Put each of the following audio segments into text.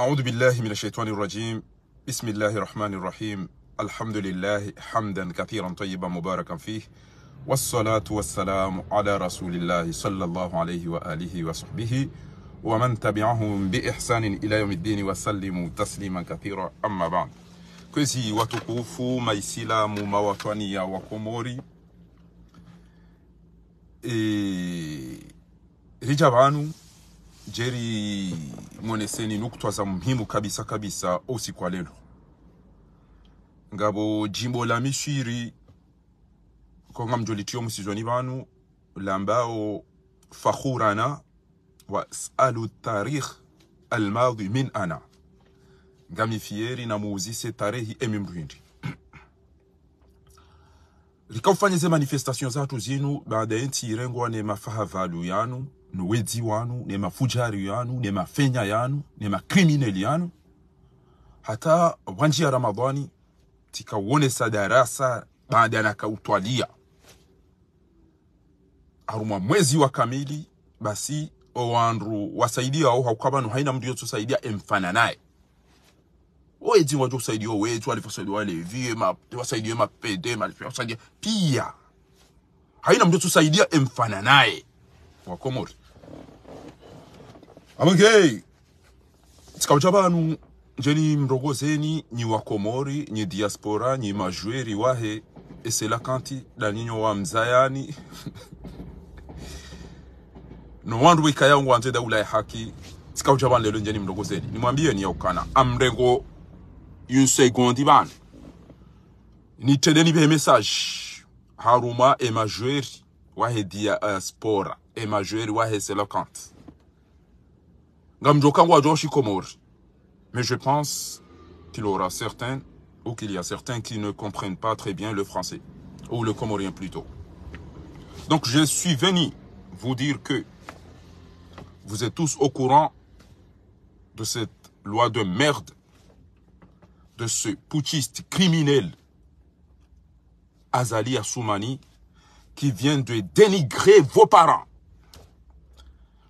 أعوذ بالله من الشيطان الرجيم بسم الله الرحمن الرحيم الحمد لله حمدا كثيرا طيبا مباركا فيه والصلاة والسلام على رسول الله صلى الله عليه وآله وصحبه ومن تبعهم بإحسان إلى يوم الدين وسلم تسليما كثيرا أما بعد كزي watukufu maisilamu mawatwani ya wakomori e, hija banu Jerry Mwoneseni, nukta za muhimu kabisa kabisa usiku wa leo. Ngabo jimbo la Mishiri konga mjolitio musizoni banu lambao fakhurana wasalu tarikh almadhi min ana ngamifieri na muuzise tarehi emi emimrwindi likaufanyeze manifestation zatu zinu baada yenti irengwa mafaha valu yanu wezi wanu mafujari yanu mafenya yanu nemakrimineli yanu hata wanji ya ramadhani tikawonesa darasa baada ya nakautwalia aruma mwezi wa kamili basi owandu wasaidia ao haukabanu haina mtu yotusaidia emfana naye wezi waje kusaidia wetu alivyosaidia walevi wasaidie ma wasaidia pia haina mtu yotusaidia emfana naye wa komori Amon gey, sikaw djaban nou jeni mrogo zeni, nye wakomori, nye diaspora, nye majweri, waje, ese lakanti, la nye nyo wam zayani. Nou wan rwe kaya wang wante da wulay e haki, sikaw djaban lelon jeni mrogo zeni. Ni mwambye ni wakana, e amrego yun segondi ban, ni tedeni pe mesaj, harouma, emajweri, waje diaspora, emajweri, waje, ese lakanti. Mais je pense qu'il y aura certains ou qu'il y a certains qui ne comprennent pas très bien le français ou le comorien plutôt. Donc je suis venu vous dire que vous êtes tous au courant de cette loi de merde, de ce putschiste criminel Azali Assoumani qui vient de dénigrer vos parents.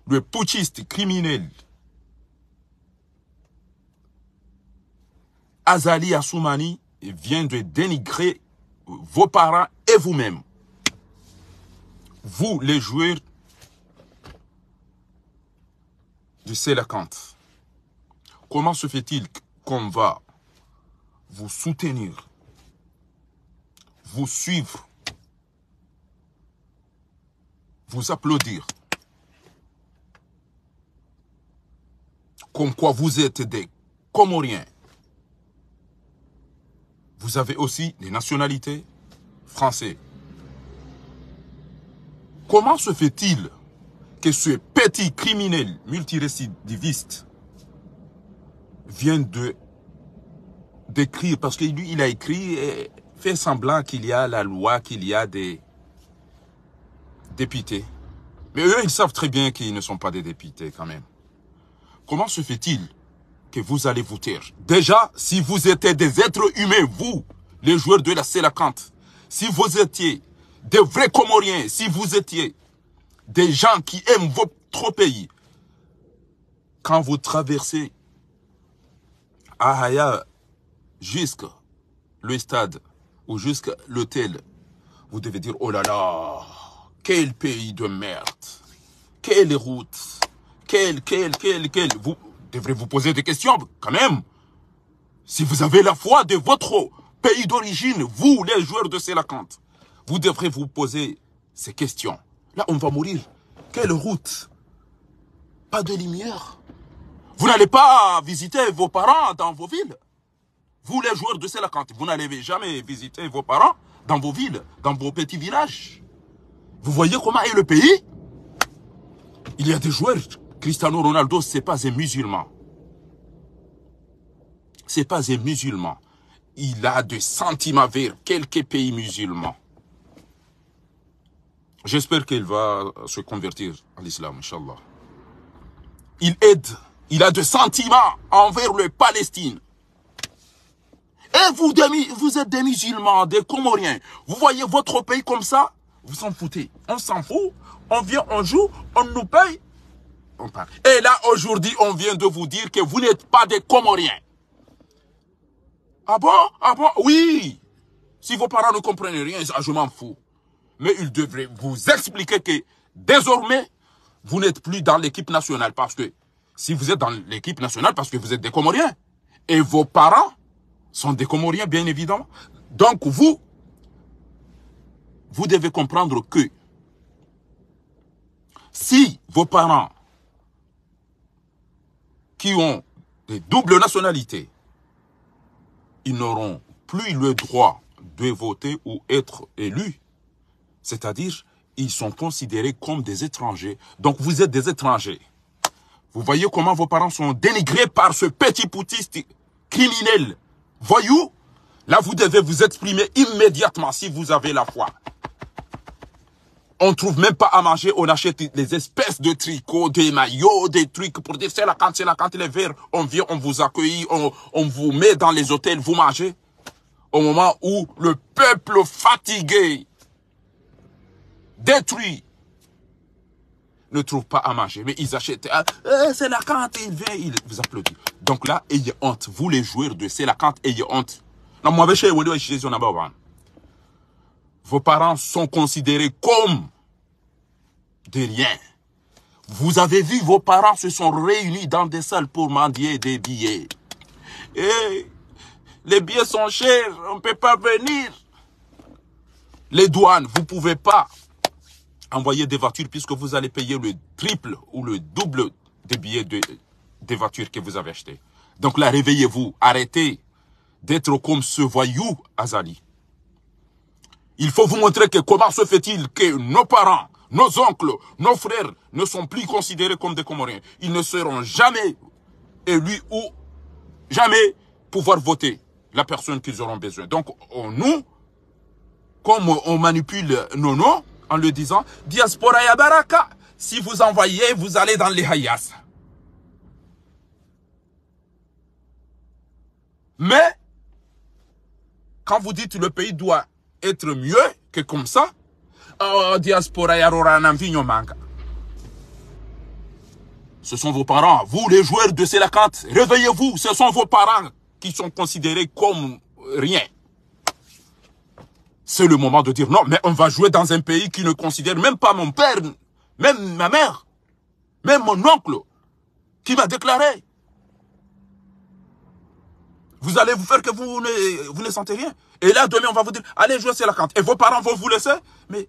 Le putschiste criminel Azali Assoumani vient de dénigrer vos parents et vous-même. Vous, les joueurs du Sélacante, comment se fait-il qu'on va vous soutenir, vous suivre, vous applaudir comme quoi vous êtes des Comoriens, vous avez aussi des nationalités françaises. Comment se fait-il que ce petit criminel multirécidiviste vienne de d'écrire, parce que lui, il a écrit et fait semblant qu'il y a la loi, qu'il y a des députés. Mais eux, ils savent très bien qu'ils ne sont pas des députés quand même. Comment se fait-il que vous allez vous taire. Déjà, si vous étiez des êtres humains, vous, les joueurs de la Sélacante, si vous étiez des vrais Comoriens, si vous étiez des gens qui aiment votre pays, quand vous traversez Ahaya jusqu'à stade ou jusqu'à l'hôtel, vous devez dire, oh là là, quel pays de merde, quelle route, quel, quel, quel, quel, vous, devrez vous poser des questions quand même. Si vous avez la foi de votre pays d'origine, vous, les joueurs de Sélacante, vous devrez vous poser ces questions. Là, on va mourir. Quelle route Pas de lumière. Vous n'allez pas visiter vos parents dans vos villes. Vous, les joueurs de Sélacante, vous n'allez jamais visiter vos parents dans vos villes, dans vos petits villages. Vous voyez comment est le pays Il y a des joueurs Cristiano Ronaldo, c'est pas un musulman. C'est pas un musulman. Il a des sentiments vers quelques pays musulmans. J'espère qu'il va se convertir à l'islam, Inch'Allah. Il aide, il a des sentiments envers le Palestine. Et vous, vous êtes des musulmans, des Comoriens. Vous voyez votre pays comme ça Vous s'en foutez. On s'en fout. On vient, on joue, on nous paye, et là, aujourd'hui, on vient de vous dire que vous n'êtes pas des Comoriens. Ah bon Ah bon Oui Si vos parents ne comprennent rien, ah, je m'en fous. Mais ils devraient vous expliquer que désormais, vous n'êtes plus dans l'équipe nationale. Parce que si vous êtes dans l'équipe nationale, parce que vous êtes des Comoriens. Et vos parents sont des Comoriens, bien évidemment. Donc vous, vous devez comprendre que si vos parents qui ont des doubles nationalités, ils n'auront plus le droit de voter ou être élus. C'est-à-dire, ils sont considérés comme des étrangers. Donc, vous êtes des étrangers. Vous voyez comment vos parents sont dénigrés par ce petit poutiste criminel. Voyou, là, vous devez vous exprimer immédiatement si vous avez la foi. On trouve même pas à manger. On achète des espèces de tricots, des maillots, des trucs pour dire c'est la cante, c'est la cante, les verres. On vient, on vous accueille, on, on vous met dans les hôtels, vous mangez. Au moment où le peuple fatigué, détruit, ne trouve pas à manger. Mais ils achètent. Hein. Euh, c'est la cante, il vient, il vous applaudit. Donc là, ayez honte. Vous les joueurs de c'est la cante, ayez honte. Vos parents sont considérés comme de rien. Vous avez vu, vos parents se sont réunis dans des salles pour mendier des billets. Et les billets sont chers, on ne peut pas venir. Les douanes, vous ne pouvez pas envoyer des voitures puisque vous allez payer le triple ou le double des billets de, des voitures que vous avez achetées. Donc là, réveillez-vous, arrêtez d'être comme ce voyou Azali. Il faut vous montrer que comment se fait-il que nos parents nos oncles, nos frères ne sont plus considérés comme des Comoriens. Ils ne seront jamais élus ou jamais pouvoir voter la personne qu'ils auront besoin. Donc, on, nous, comme on manipule nos noms en le disant, diaspora yabaraka, si vous envoyez, vous allez dans les hayas. Mais, quand vous dites le pays doit être mieux que comme ça, oh, diaspora Ce sont vos parents, vous les joueurs de Sélacante, réveillez-vous, ce sont vos parents qui sont considérés comme rien. C'est le moment de dire non, mais on va jouer dans un pays qui ne considère même pas mon père, même ma mère, même mon oncle, qui m'a déclaré. Vous allez vous faire que vous ne, vous sentez rien. Et là, demain, on va vous dire, allez jouer à la Et vos parents vont vous laisser. Mais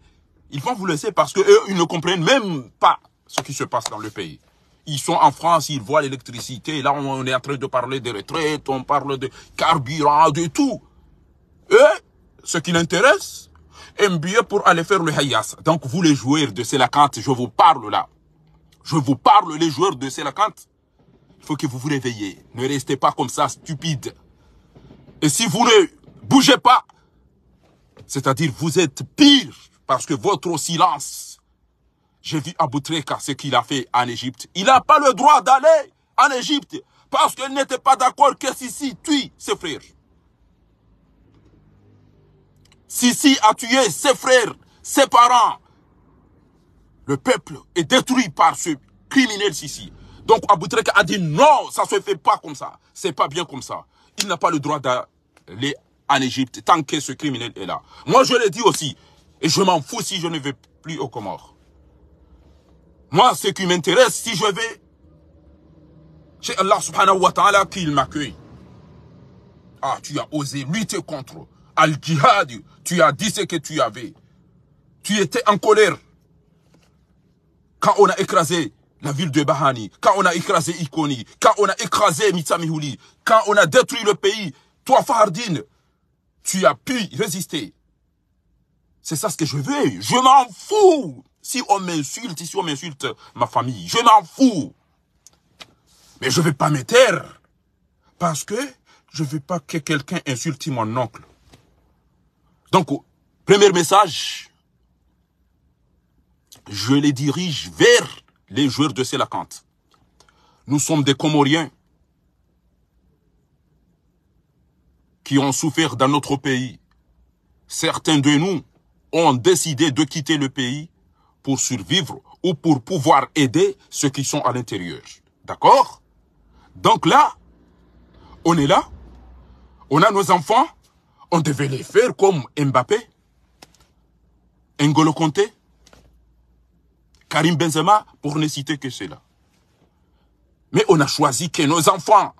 ils vont vous laisser parce que ils ne comprennent même pas ce qui se passe dans le pays. Ils sont en France, ils voient l'électricité. Là, on est en train de parler des retraites, on parle de carburant, de tout. Eux, ce qui l'intéresse, un billet pour aller faire le hayas. Donc, vous les joueurs de Sélacante, je vous parle là. Je vous parle, les joueurs de Selakante. Il faut que vous vous réveillez. Ne restez pas comme ça, stupide. Et si vous ne bougez pas, c'est-à-dire vous êtes pire parce que votre silence, j'ai vu Aboutreka ce qu'il a fait en Égypte. Il n'a pas le droit d'aller en Égypte parce qu'il n'était pas d'accord que Sissi tue ses frères. Sissi a tué ses frères, ses parents. Le peuple est détruit par ce criminel Sissi. Donc Aboutreka a dit non, ça ne se fait pas comme ça. C'est pas bien comme ça. Il n'a pas le droit d'aller en Égypte tant que ce criminel est là. Moi je l'ai dit aussi, et je m'en fous si je ne vais plus aux Comores. Moi, ce qui m'intéresse, si je vais c'est Allah subhanahu wa ta'ala, qu'il m'accueille. Ah, tu as osé lutter contre Al-Jihad. Tu as dit ce que tu avais. Tu étais en colère. Quand on a écrasé la ville de Bahani, quand on a écrasé Ikoni, quand on a écrasé Mitsamihuli, quand on a détruit le pays, toi, Fahardine, tu as pu résister. C'est ça ce que je veux. Je m'en fous. Si on m'insulte, si on m'insulte ma famille, je m'en fous. Mais je ne vais pas me taire. Parce que je ne veux pas que quelqu'un insulte mon oncle. Donc, premier message, je les dirige vers les joueurs de Sélacante. Nous sommes des Comoriens qui ont souffert dans notre pays. Certains de nous ont décidé de quitter le pays pour survivre ou pour pouvoir aider ceux qui sont à l'intérieur. D'accord Donc là, on est là, on a nos enfants, on devait les faire comme Mbappé, N'Golo Kanté, Karim Benzema, pour ne citer que cela. Mais on a choisi que nos enfants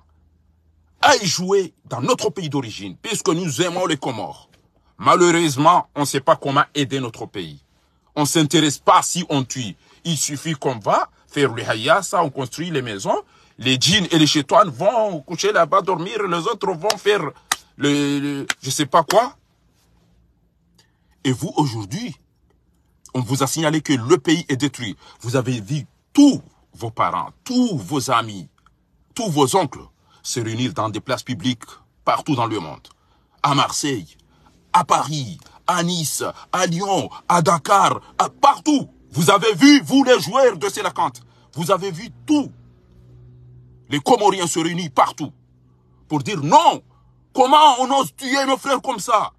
aillent jouer dans notre pays d'origine, puisque nous aimons les Comores. Malheureusement, on ne sait pas comment aider notre pays. On s'intéresse pas si on tue. Il suffit qu'on va faire le Ça, on construit les maisons, les djinns et les chétoines vont coucher là-bas, dormir, les autres vont faire le, le je sais pas quoi. Et vous, aujourd'hui, on vous a signalé que le pays est détruit. Vous avez vu tous vos parents, tous vos amis, tous vos oncles se réunir dans des places publiques partout dans le monde. À Marseille, à Paris, à Nice, à Lyon, à Dakar, à partout. Vous avez vu, vous les joueurs de Sélacante, vous avez vu tout. Les Comoriens se réunissent partout pour dire non. Comment on ose tuer nos frères comme ça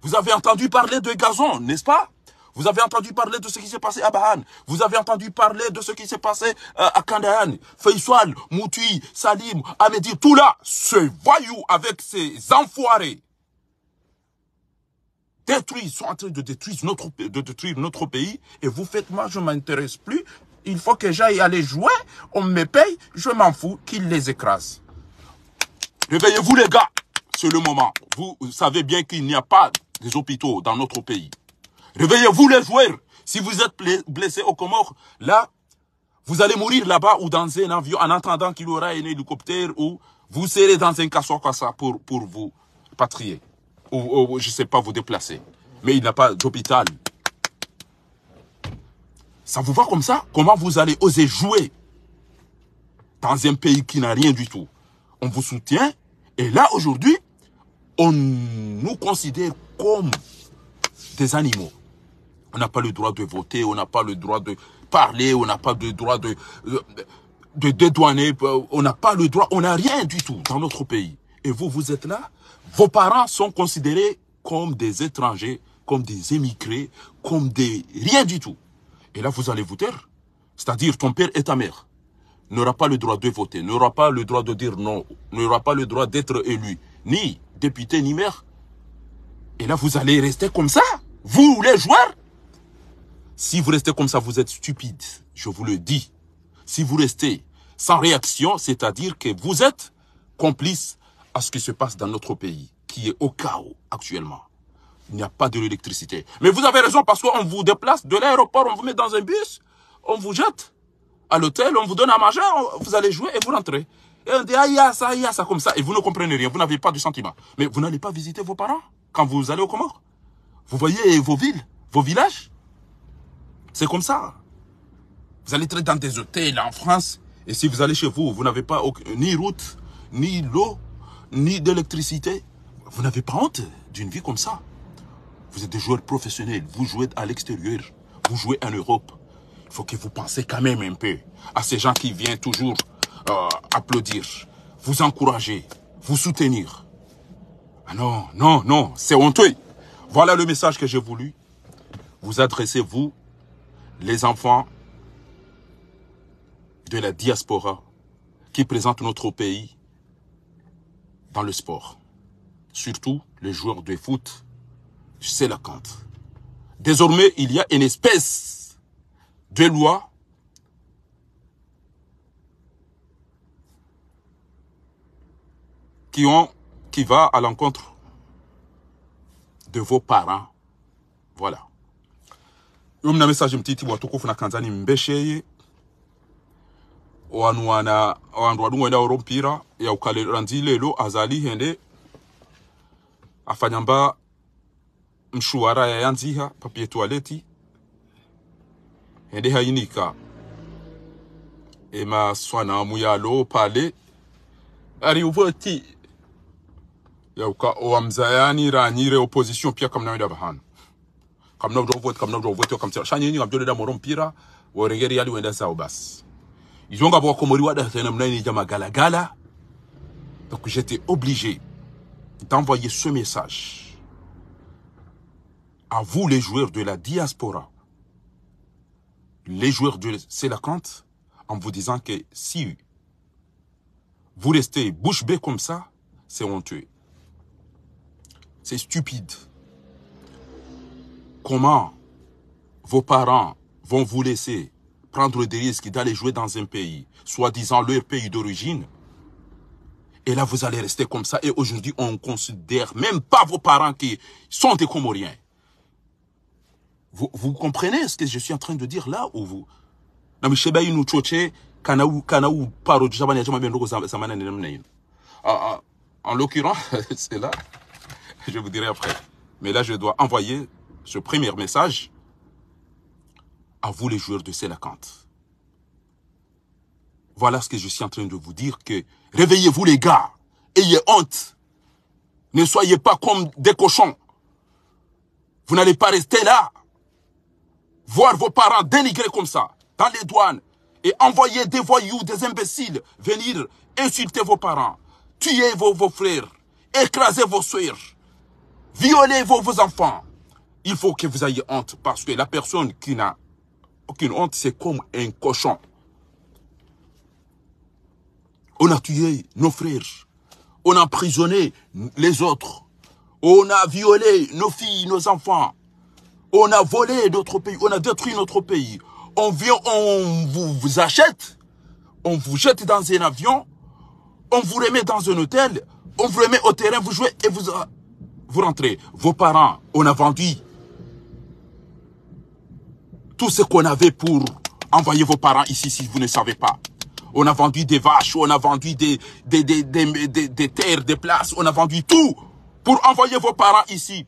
Vous avez entendu parler de gazon, n'est-ce pas vous avez entendu parler de ce qui s'est passé à Bahan. Vous avez entendu parler de ce qui s'est passé euh, à Kandahan, Feysoal, Moutui, Salim, Amédi, tout là. Ce voyou avec ses enfoirés détruisent, sont en train de détruire notre, de détruire notre pays. Et vous faites, moi, je m'intéresse plus. Il faut que j'aille aller jouer. On me paye. Je m'en fous qu'ils les écrasent. Réveillez-vous, les gars. C'est le moment. Vous savez bien qu'il n'y a pas des hôpitaux dans notre pays. Réveillez-vous, les joueurs. Si vous êtes blessé au Comores, là, vous allez mourir là-bas ou dans un avion en attendant qu'il y aura un hélicoptère ou vous serez dans un casse ça pour, pour vous patrier ou, je ne sais pas, vous déplacer. Mais il n'a pas d'hôpital. Ça vous va comme ça Comment vous allez oser jouer dans un pays qui n'a rien du tout On vous soutient. Et là, aujourd'hui, on nous considère comme des animaux. On n'a pas le droit de voter, on n'a pas le droit de parler, on n'a pas le droit de, de, euh, de dédouaner, euh, on n'a pas le droit, on n'a rien du tout dans notre pays. Et vous, vous êtes là vos parents sont considérés comme des étrangers, comme des émigrés, comme des rien du tout. Et là, vous allez vous taire. C'est-à-dire, ton père et ta mère n'aura pas le droit de voter, n'aura pas le droit de dire non, n'aura pas le droit d'être élu, ni député, ni maire. Et là, vous allez rester comme ça Vous, les joueurs Si vous restez comme ça, vous êtes stupide. Je vous le dis. Si vous restez sans réaction, c'est-à-dire que vous êtes complice ce qui se passe dans notre pays, qui est au chaos actuellement. Il n'y a pas de l'électricité. Mais vous avez raison parce qu'on vous déplace de l'aéroport, on vous met dans un bus, on vous jette à l'hôtel, on vous donne à manger, vous allez jouer et vous rentrez. Et on dit, ah, il y a ça, il y a ça, comme ça. Et vous ne comprenez rien, vous n'avez pas du sentiment. Mais vous n'allez pas visiter vos parents quand vous allez au Comores. Vous voyez vos villes, vos villages. C'est comme ça. Vous allez être dans des hôtels en France. Et si vous allez chez vous, vous n'avez pas ni route, ni l'eau, ni d'électricité. Vous n'avez pas honte d'une vie comme ça. Vous êtes des joueurs professionnels, vous jouez à l'extérieur, vous jouez en Europe. Il faut que vous pensez quand même un peu à ces gens qui viennent toujours euh, applaudir, vous encourager, vous soutenir. Ah non, non, non, c'est honteux. Voilà le message que j'ai voulu vous adresser, vous, les enfants de la diaspora qui présentent notre pays le sport. Surtout les joueurs de foot, c'est la compte Désormais, il y a une espèce de loi qui, ont, qui va à l'encontre de vos parents. Voilà. wanuana wandu wadungu wadung'wenda oro mpira ukale randi lelo azali hende afanya mba mshuara yayanziha papie tualeti hende hainika ema swanamu yalo pale ya uka wamzayani ranyire opposition pia wenda bahanu kamna uvoti kamna uvoti kamna wenda uvoti kamna mpira uvoti kamna wenda kamna basi donc j'étais obligé d'envoyer ce message à vous les joueurs de la diaspora les joueurs de Sélacante en vous disant que si vous restez bouche bée comme ça, c'est honteux. C'est stupide. Comment vos parents vont vous laisser prendre des risques d'aller jouer dans un pays, soi-disant leur pays d'origine. Et là, vous allez rester comme ça. Et aujourd'hui, on ne considère même pas vos parents qui sont des Comoriens. Vous, vous comprenez ce que je suis en train de dire là ou vous En l'occurrence, c'est là. Je vous dirai après. Mais là, je dois envoyer ce premier message à vous les joueurs de Sélacante. Voilà ce que je suis en train de vous dire que réveillez-vous les gars, ayez honte. Ne soyez pas comme des cochons. Vous n'allez pas rester là. Voir vos parents dénigrés comme ça, dans les douanes, et envoyer des voyous, des imbéciles, venir insulter vos parents, tuer vos, frères, écraser vos soeurs, violer vos, vos enfants. Il faut que vous ayez honte parce que la personne qui n'a aucune honte, c'est comme un cochon. On a tué nos frères. On a emprisonné les autres. On a violé nos filles, nos enfants. On a volé d'autres pays. On a détruit notre pays. On vient, on vous, vous achète. On vous jette dans un avion. On vous remet dans un hôtel. On vous remet au terrain, vous jouez et vous, vous rentrez. Vos parents, on a vendu tout ce qu'on avait pour envoyer vos parents ici si vous ne savez pas. On a vendu des vaches, on a vendu des, des, des, des, des terres, des places, on a vendu tout pour envoyer vos parents ici.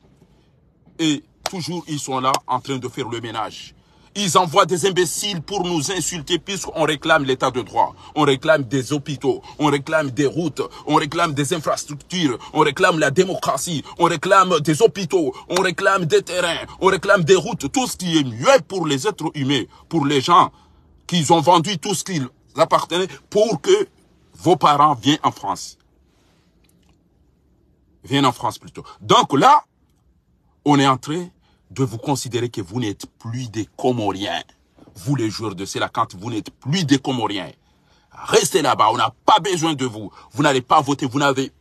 Et toujours, ils sont là en train de faire le ménage. Ils envoient des imbéciles pour nous insulter puisqu'on réclame l'état de droit. On réclame des hôpitaux, on réclame des routes, on réclame des infrastructures, on réclame la démocratie, on réclame des hôpitaux, on réclame des terrains, on réclame des routes, tout ce qui est mieux pour les êtres humains, pour les gens qui ont vendu tout ce qu'ils appartenait pour que vos parents viennent en France. Viennent en France plutôt. Donc là, on est entré de vous considérer que vous n'êtes plus des Comoriens. Vous les joueurs de cela, quand vous n'êtes plus des Comoriens, restez là-bas, on n'a pas besoin de vous. Vous n'allez pas voter, vous n'avez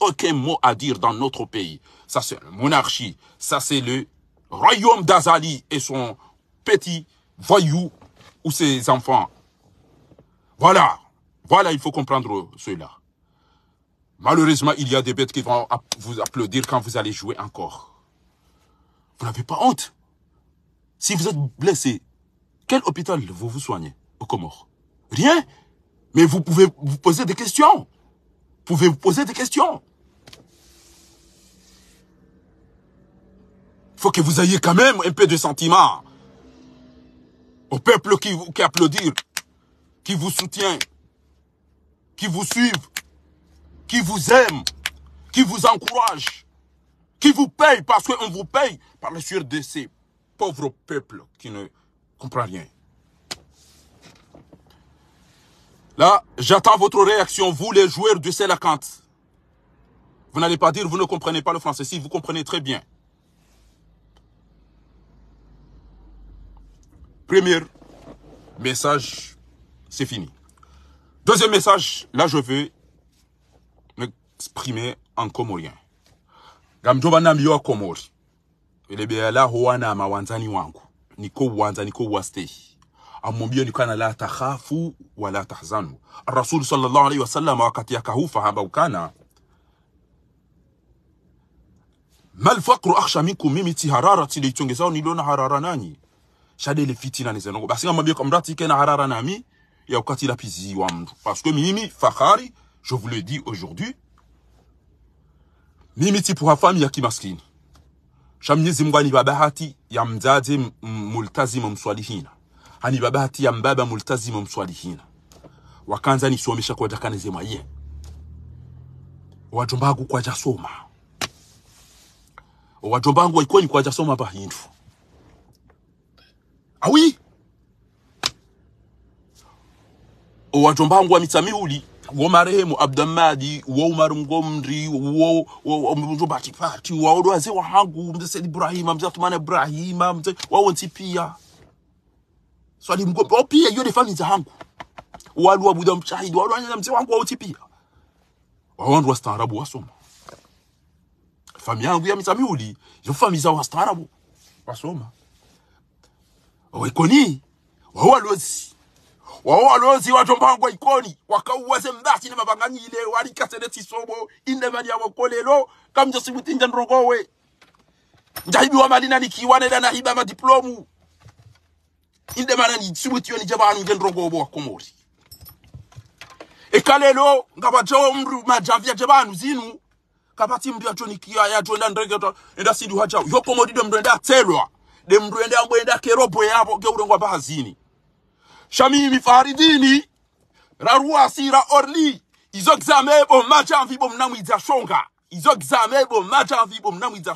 aucun mot à dire dans notre pays. Ça, c'est la monarchie. Ça, c'est le royaume d'Azali et son petit voyou ou ses enfants. Voilà. Voilà, il faut comprendre cela. Malheureusement, il y a des bêtes qui vont vous applaudir quand vous allez jouer encore. Vous n'avez pas honte. Si vous êtes blessé, quel hôpital vous vous soignez au Comores Rien. Mais vous pouvez vous poser des questions. Vous pouvez vous poser des questions. Il faut que vous ayez quand même un peu de sentiment. Au peuple qui, qui applaudit, qui vous soutient, qui vous suit, qui vous aime, qui vous encourage qui vous paye parce qu'on vous paye par le sueur de ces pauvres peuples qui ne comprennent rien. Là, j'attends votre réaction, vous les joueurs du Sélacante. Vous n'allez pas dire, vous ne comprenez pas le français. Si, vous comprenez très bien. Premier message, c'est fini. Deuxième message, là je veux m'exprimer en comorien ngamjoba nambiwa komori ilebea laho wanama ni wangu niko wanza, niko wastehi. amwambia ni kana la takhafu wala tahzanu rasul sallallahu alayhi wasallam wakati kahufa hamba ukana mal faqru akhsha minkum mimi tihararati lichongezao nilona harara nani. shade ile fitina ni zangu basi ngamwambia kamrati kena harara nami ya wakati la pizi wa parce que mimi fakhari je vous le dis aujourd'hui Mimi tipu hafami ya kimaskini. Shamnyezi Mwenyezi ni babahati ya mzazi multazimu mswalihina. Hani babahati ya mbaba multazimu mswalihina. Wakanza ni nisomesha kwa jakane zema ye. Wajombangu kwa jasoma. Wajombangu wa ikoni kwa jasoma ba hindu. Awi. Wajombangu wa mitamiuli wo marehemu abdamadi wo umarumgomri wo mjubatipati waodo wazee wahangu mzee said ibrahima mzee atumana ibrahima mzee wawonsi pia swali mgombe wao pia hiyo ni fani za hangu walu wa buda mshahidi walu wa mzee wangu wawonsi pia wawandu wastaarabu wasoma fami yangu ya misamiuli yo fami za wastaarabu wasoma waikoni wao walozi wao walonzi watombango ikoni wakauwa na mabangani ile wali walikasele tisobo inde mali ya wakolelo kamja kamjo sibutinja nrogowe njahibi wa malina nikiwane nahiba ma diplomu inde mala ni sibutiyo yoni jabanu ngendrogobo wakomori ekalelo ngabato mru majavya jabanu zinu kapati mbi mdu kia ya tuenda ndege enda sidu hacha yokomodi de mdu enda tselwa de mdu enda ambo enda boya yabo geurengwa bahazini Shamimi Faridini raruasi ra orli izo exame bo macha mvi bo mnamwiza shonga izo exame bo macha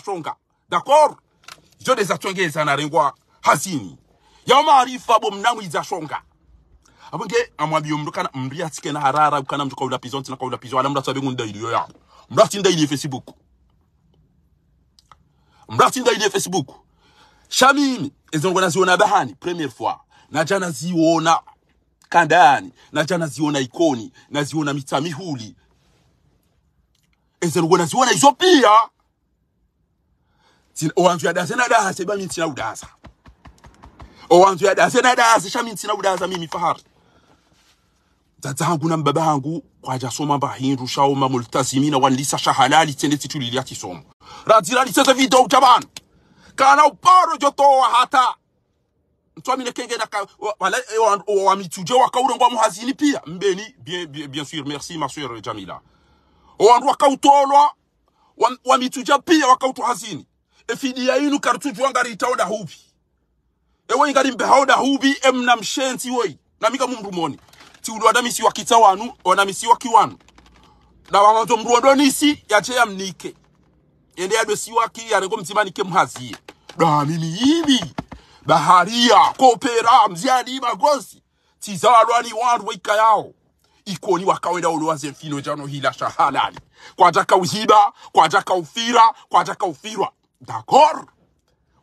shonga d'accord izo dezachongeza narengwa hasini yao maarifa bo shonga abange amwambiyo mndu kana na harara kana mtu kaula pizonti na kaula pizo ala mndu ngunda iliyo ya mndu atinda iliyo facebook mndu atinda iliyo facebook shamimi ezongona ziona bahani première fois naja naziona kandani naja naziona ikoni naziona mita mihuli ezerugo naziona izo pia owanzu na nadase ba minsi naudasa owanzu yadase nadase sha minsi naudasa mimi fahari dada hangu na mbaba hangu kwa kwaja soma bahindu shaoma multazimina wanlisa shahalali tende tituliliatisoma radira lisese video tabana kana uparo jotowa hata ntwamine kengena ka wala wamituje eh, wakaulongo muhazini pia mbeni bien, bien, bien sûr merci ma sœur Jamila wandu wakautolwa wamituja pia wakautu hazini E fidi ya inu kartuju wangari itaoda hubi ewe ingari mbehaoda hubi emna Na mika namika mumrumoni ti wadami misi wakita wanu wadami misi wakiwanu na wamazo mruondo nisi ya ya mnike ende waki ya yarengo mzima nike mhazie da mimi hivi baharia kopera mziani magosi ni wandu ikayao ikoni wakawenda uluwaze fino jano hila kwa jaka uhiba kwa jaka ufira kwa jaka ufirwa dakor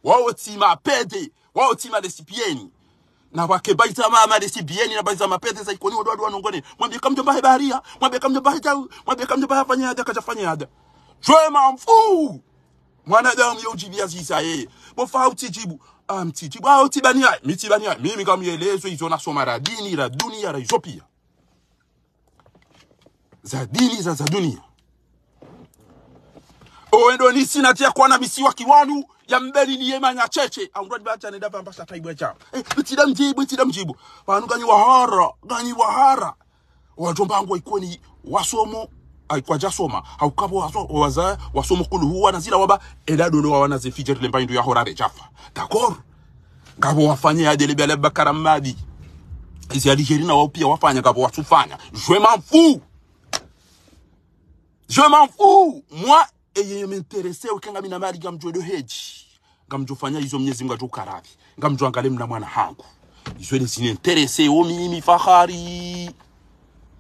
wao tima pete wao tima resipieni na wake baita mama resipieni na baita mapete za ikoni wadu wadwa nongone mwambie kamjo bahe baharia mwambie kamjo bahe jau mwambie kamjo bahe fanya hada kaja fanya hada jwe mamfu mwanadamu yojibia zisa ye eh. bofauti jibu ah, mtiti bao tibania mitibania mimi kama yelezo hizo nasoma ra dini ra dunia ra hizo za dini za za dunia oendo oh, ni sina tia kwa na misiwa kiwanu ya mbeli ni yema nya cheche anguradi bacha ne dava mpasa taibu cha eh tida mjibu tida mjibu wanu ganyi wahara ganyi wahara wajomba wangu ikoni wasomo aikwaja jasoma haukabo waza wasomo kulu huwa nazira waba edadolo wana wanaze fijer lemba ya horare rejafa takor gabo wafanye ya dele bele bakara madi izi ali jerina wao pia wafanya gabo wasufanya je m'en fous je m'en fous moi et je eye m'intéresser ukanga mina mari gamjodo heji mnyezi hizo jokarabi Mungu atukaravi angale mna mwana hangu izweni sininterese au mimi fahari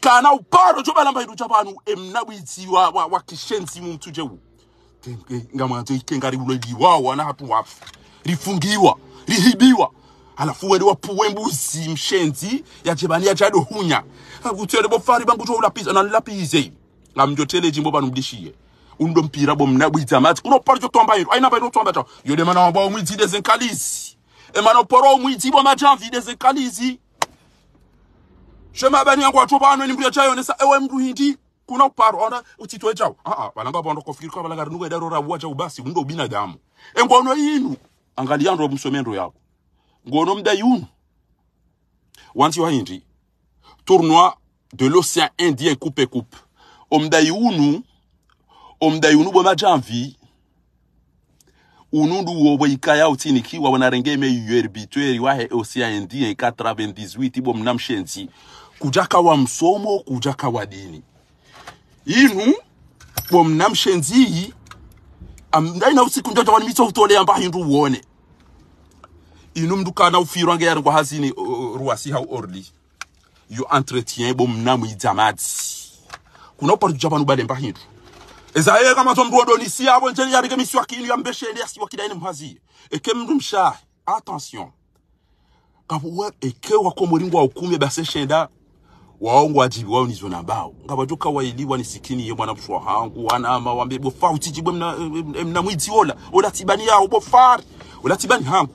kana uparo cho bala chapanu emna witi wa, wa, wa kishenzi muntu jewu ngamwanzo ikenga wa na hatu wafu rifungiwa rihibiwa alafu wende wapuwe mbuzi mshenzi ya chado hunya akutele bofari bambuto ulapiza nanlapize ngamjotele jimbo banu mdishie undo mpira bo witi mati kuno paro cho tomba iro aina baino tomba chao yode mana wamba omwitsi dezenkalisi emana poro omwitsi bo majanvi dezenkalisi shema bani yangu watu bano ni mbya chayo nesa ewe mdu hindi kuna paro ona utitwe chao ah ah balanga kofikiri kwa balanga quoi, je ubasi ndo e, un yinu angali ndo msomendo yako ngono mda yunu wanti wa tournoi de l'océan indien coupe coupe omda yunu omda yunu boma janvier unundu woboika ya utini kiwa wanarengeme yerbitweri wahe osia ya osiaendi 98 tibo mnamshenzi kujaka wa msomo kujaka wa dini inu kwa mnamshenzi hii amdai na usiku ndio wani mitso utole amba hindu uone inu mduka mdukana ufirwange yarangwa hazini uh, ruasi hau orli yo entretien bo mnamu idamadzi kuna upa jabanu nubale mba hindu ezaye kama to abo njeli yarike misio akili ambeshe ndi asi wakida ine mhazi eke mdu attention kapuwe eke wako mulingo wa ukumi base shenda waongo ajibi wao nizo na bao ngabajoka wailiwa ni sikini ye mwana mshwa hangu wana ama wambe bofa utijibwe mna, eh, mna mwiti ola ola tibani yao bofari ola tibani hangu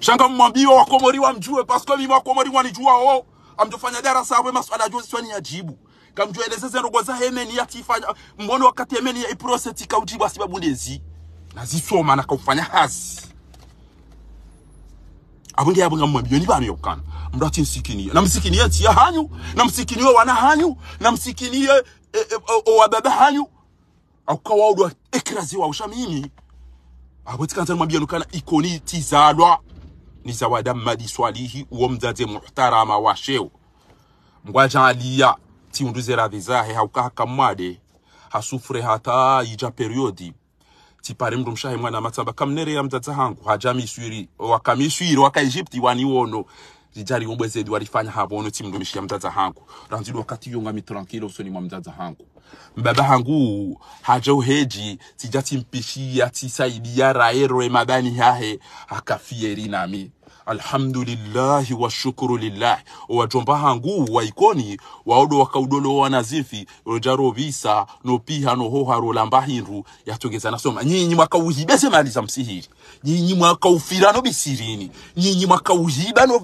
shanga mmwambiwa wakomori wamjue paske mimi wakomori wanijua o amjofanya darasa awe maswala ajozi swani yajibu kamtueleze zero kwa za hemen ya tifanya mbono wakati hemen ya iproseti kautibwa sibabu ndezi nazisoma na kaufanya hazi abunge abunga mwambio ni bani yokana mrati msikini na msikini ya tia hanyu na msikini wana hanyu na msikini ya e, e, e, o, o baba hanyu akawa odwa ekrazi wa usha mimi abotika ntano mwambio nokana ikoni tizalwa ni zawada madi swalihi uwo muhtarama wa sheo mbwajalia ti unduzera vizahe haukaha mwade hasufure hata ija periodi ti tipare mndu mshahe mwana matamba amatsamba ya mdzadza hangu hajamiswiri wakamiswiri waka egypti wani wono waniwono rijari ombwezedi warifanya havono ti mndu mishia mdzadza hangu ranzidi wakati yonga mitranquilo soni mwa mdzadza hangu mbaba hangu haja uheji ti saidi ya raero e emadani hahe akafieri nami alhamdulillahi washukuru lillahi owajomba hangu waikoni waodo wakaudolo wanazifi rojaro visa nopiha nohoharo lamba hinru yatogeza nasoma nyinyi mwakauhiba semaliza msihiri nyinyi mwakaufira no bisirini nyinyi mwakauhiba no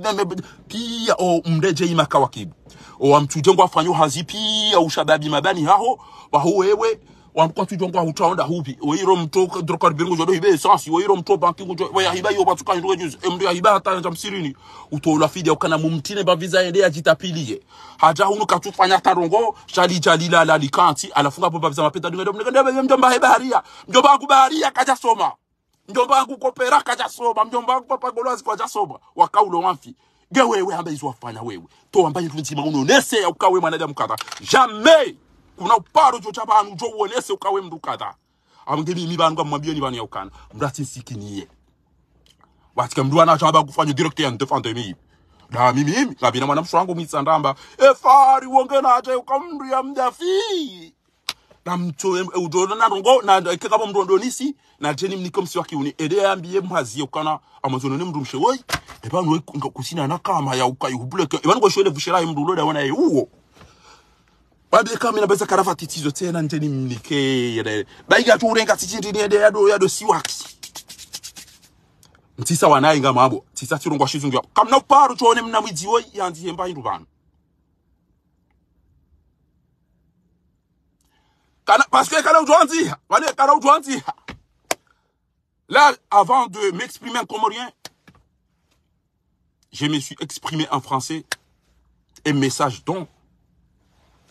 pia o mdeje imaka wakibu owamtujengwa afanyo hazi pia ushababi mabani haho wahowewe wamkwa tu jongo hutra onda hupi weiro mto drokar bingo jodo hibe esasi weiro mto banki kujo weya hiba yo batuka ndo juzi emdo ya hiba hata njam sirini utola fidi ukana mumtine baviza ende ajitapilie haja hunu katufanya tarongo shali jalila la likanti alafunga pomba viza mapenda dinga ndo mnga mjomba heba haria mjomba wangu baharia kaja soma mjomba wangu kopera kaja soma mjomba wangu papa kaja soma wakaulo wamfi gewewe ambaye izwafanya wewe to ambaye tunzima unonese ukawe mwanadamu kadha jamais kuna una paro chocha bantu chowolese ukawe mndu kadha avange mimi vangu amwambieni vanu yaukana mndu asinsikiniye vatika mndu wana achava kufanya direct ya ndefante mi da mimi mimi ngabina mwana mswangu mwitsandamba efari wonge na nacha ukamndu ya mdafi na mtoe e, udona na rongo na keka pa mndu ndonisi na jeni mniko msi wakiuni ede ya mbiye mwazi ya ukana amazono amazona ne woi mshewoi ebanu kusina na kama ya ukai hubleke ebanu kwa shwele vushela mndu loda wana yuo babe kama inabeza karafa titizo tena nteni mnike yede baiga tu urenga titindi ndiende ya do siwaki ntisa wanainga mabo tisa tirongwa shizungu kamna paru chone mnamwidziwo yanzi yemba indu vanhu kana paske kana utwanziha vane kana utwanziha là avant de m'exprimer en comorien je me suis exprimé en français un message donc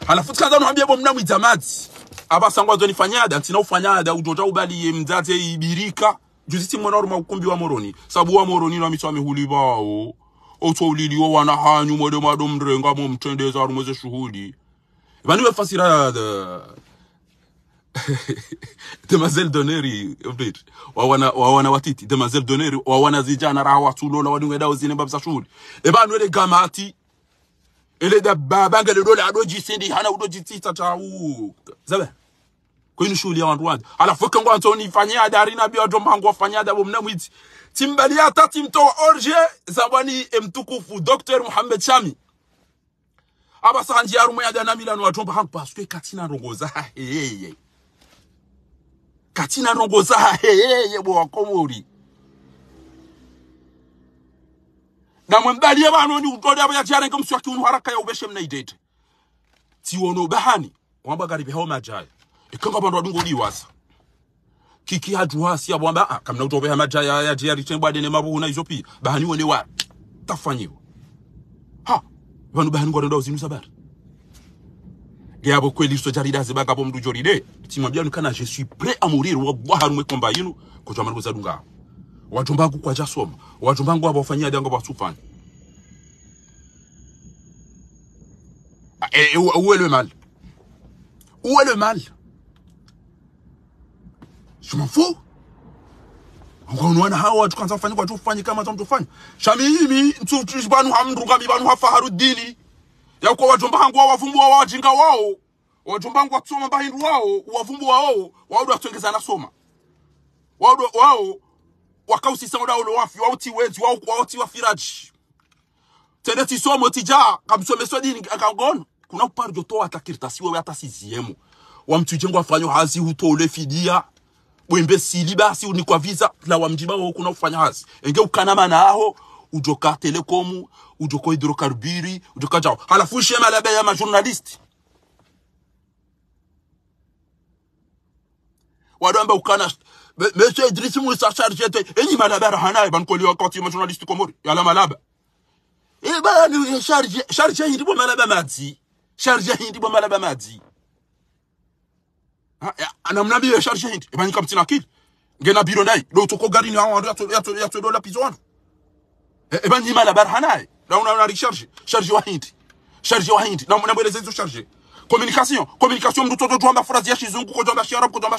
Alafu halafu tikazanwambia bo mwizamati. Aba sangwa zoni fanyada. Antina ufanyada udzodza ubaliye mzate ibirika Juziti mwana oruma ukumbi wa moroni sabu wa moroni namitsa mihuli bawo Oto ulili wa wanahanyu mwede mado mrenga mwa mtendeza mweze shuhuli vani wefasira ya the... vit doneri. wawana watiti demoiselle doneri wawana zijana raha lola waning'wedao zine babisa shuhuli e vanhu ele gamati ile da babanga le dola adoji sindi hana udoji tita chau zabe kwenye shule ya wanduwaji alafu kangu antoni fanyia darina biwa jomangu fanyia dabo mnamwiti timbali hata timtoa orje zabani e mtukufu Dr Muhammad Shami abasanji yarume ya dana milano watomba hangu paswe katina rongoza heyeye katina rongoza heyeye bo wakomori na namwembalie vanu ni ya avo yajarenge msuwa kiunu haraka ya uveshe mnaidete tiwono bahani wamba garibi hao majaya ikanga bando bandu adungo diwasa kiki hajuhasi abwamba ah, kamna utobe ya majaya ya jari tembwade dene mabuhu na izopi. bahani wane wa tafanyiwa ha vanu bahani ngorenda zinu sabari liabo kweli so jarida zibanga de. Ti mwambia nukana je suis prêt à mourir wallahi rumwe komba yinu kujwa dunga hao wajomba wangu kwaja soma wajomba wangu abafanyia dango basufanya et où est e, le mal où est le mal je m'en fous ukaonaona hao watu kanza kufanya kwa tufanye kama tu mtufanye shami himi mtutu banu hamnduka banu hafaharu dini ya kwa wajomba wangu wao wavumbua wajinga wao wajomba wangu wakusoma bahindu wao wavumbua wao wao watengeza nasoma wao wao wakausisao da olowafi wauti wezi wauti wafiraji tende ti so mo ti ja kamsomeswa dini akagono kuna upari joto wa atakirtasi wewe hata siziemo wamtujengo afanyo hazi huto ule fidia bwembe sili basi unikwa visa la wa wamjiba wao kuna ufanya hazi enge ukana mana aho ujoka telekomu ujoko hidrokarbiri ujoka jao halafu shema la ya majournalist wadamba ukana Monsieur Idriss Moussa Et il m'a d'abord Hana et Bankoli au continent journaliste Komori, eh ben, il y a la malade. Et bah, nous, chargé, chargé, il dit bon malade m'a dit. Chargé, il dit bon malade m'a dit. Ah, un homme bien chargé, et eh ben, comme tu n'as qu'il. Gena Birondai, l'autre Kogari n'a en retour, il y a la pisoine. Et ben, il m'a hanai Hana, là on a rechargé, chargé au Hindi. Chargé au Hindi, là on a les aides chargés. Communication, communication, nous, tout le monde, on a phrase, il y a chez eux, on a chez Arabe, on a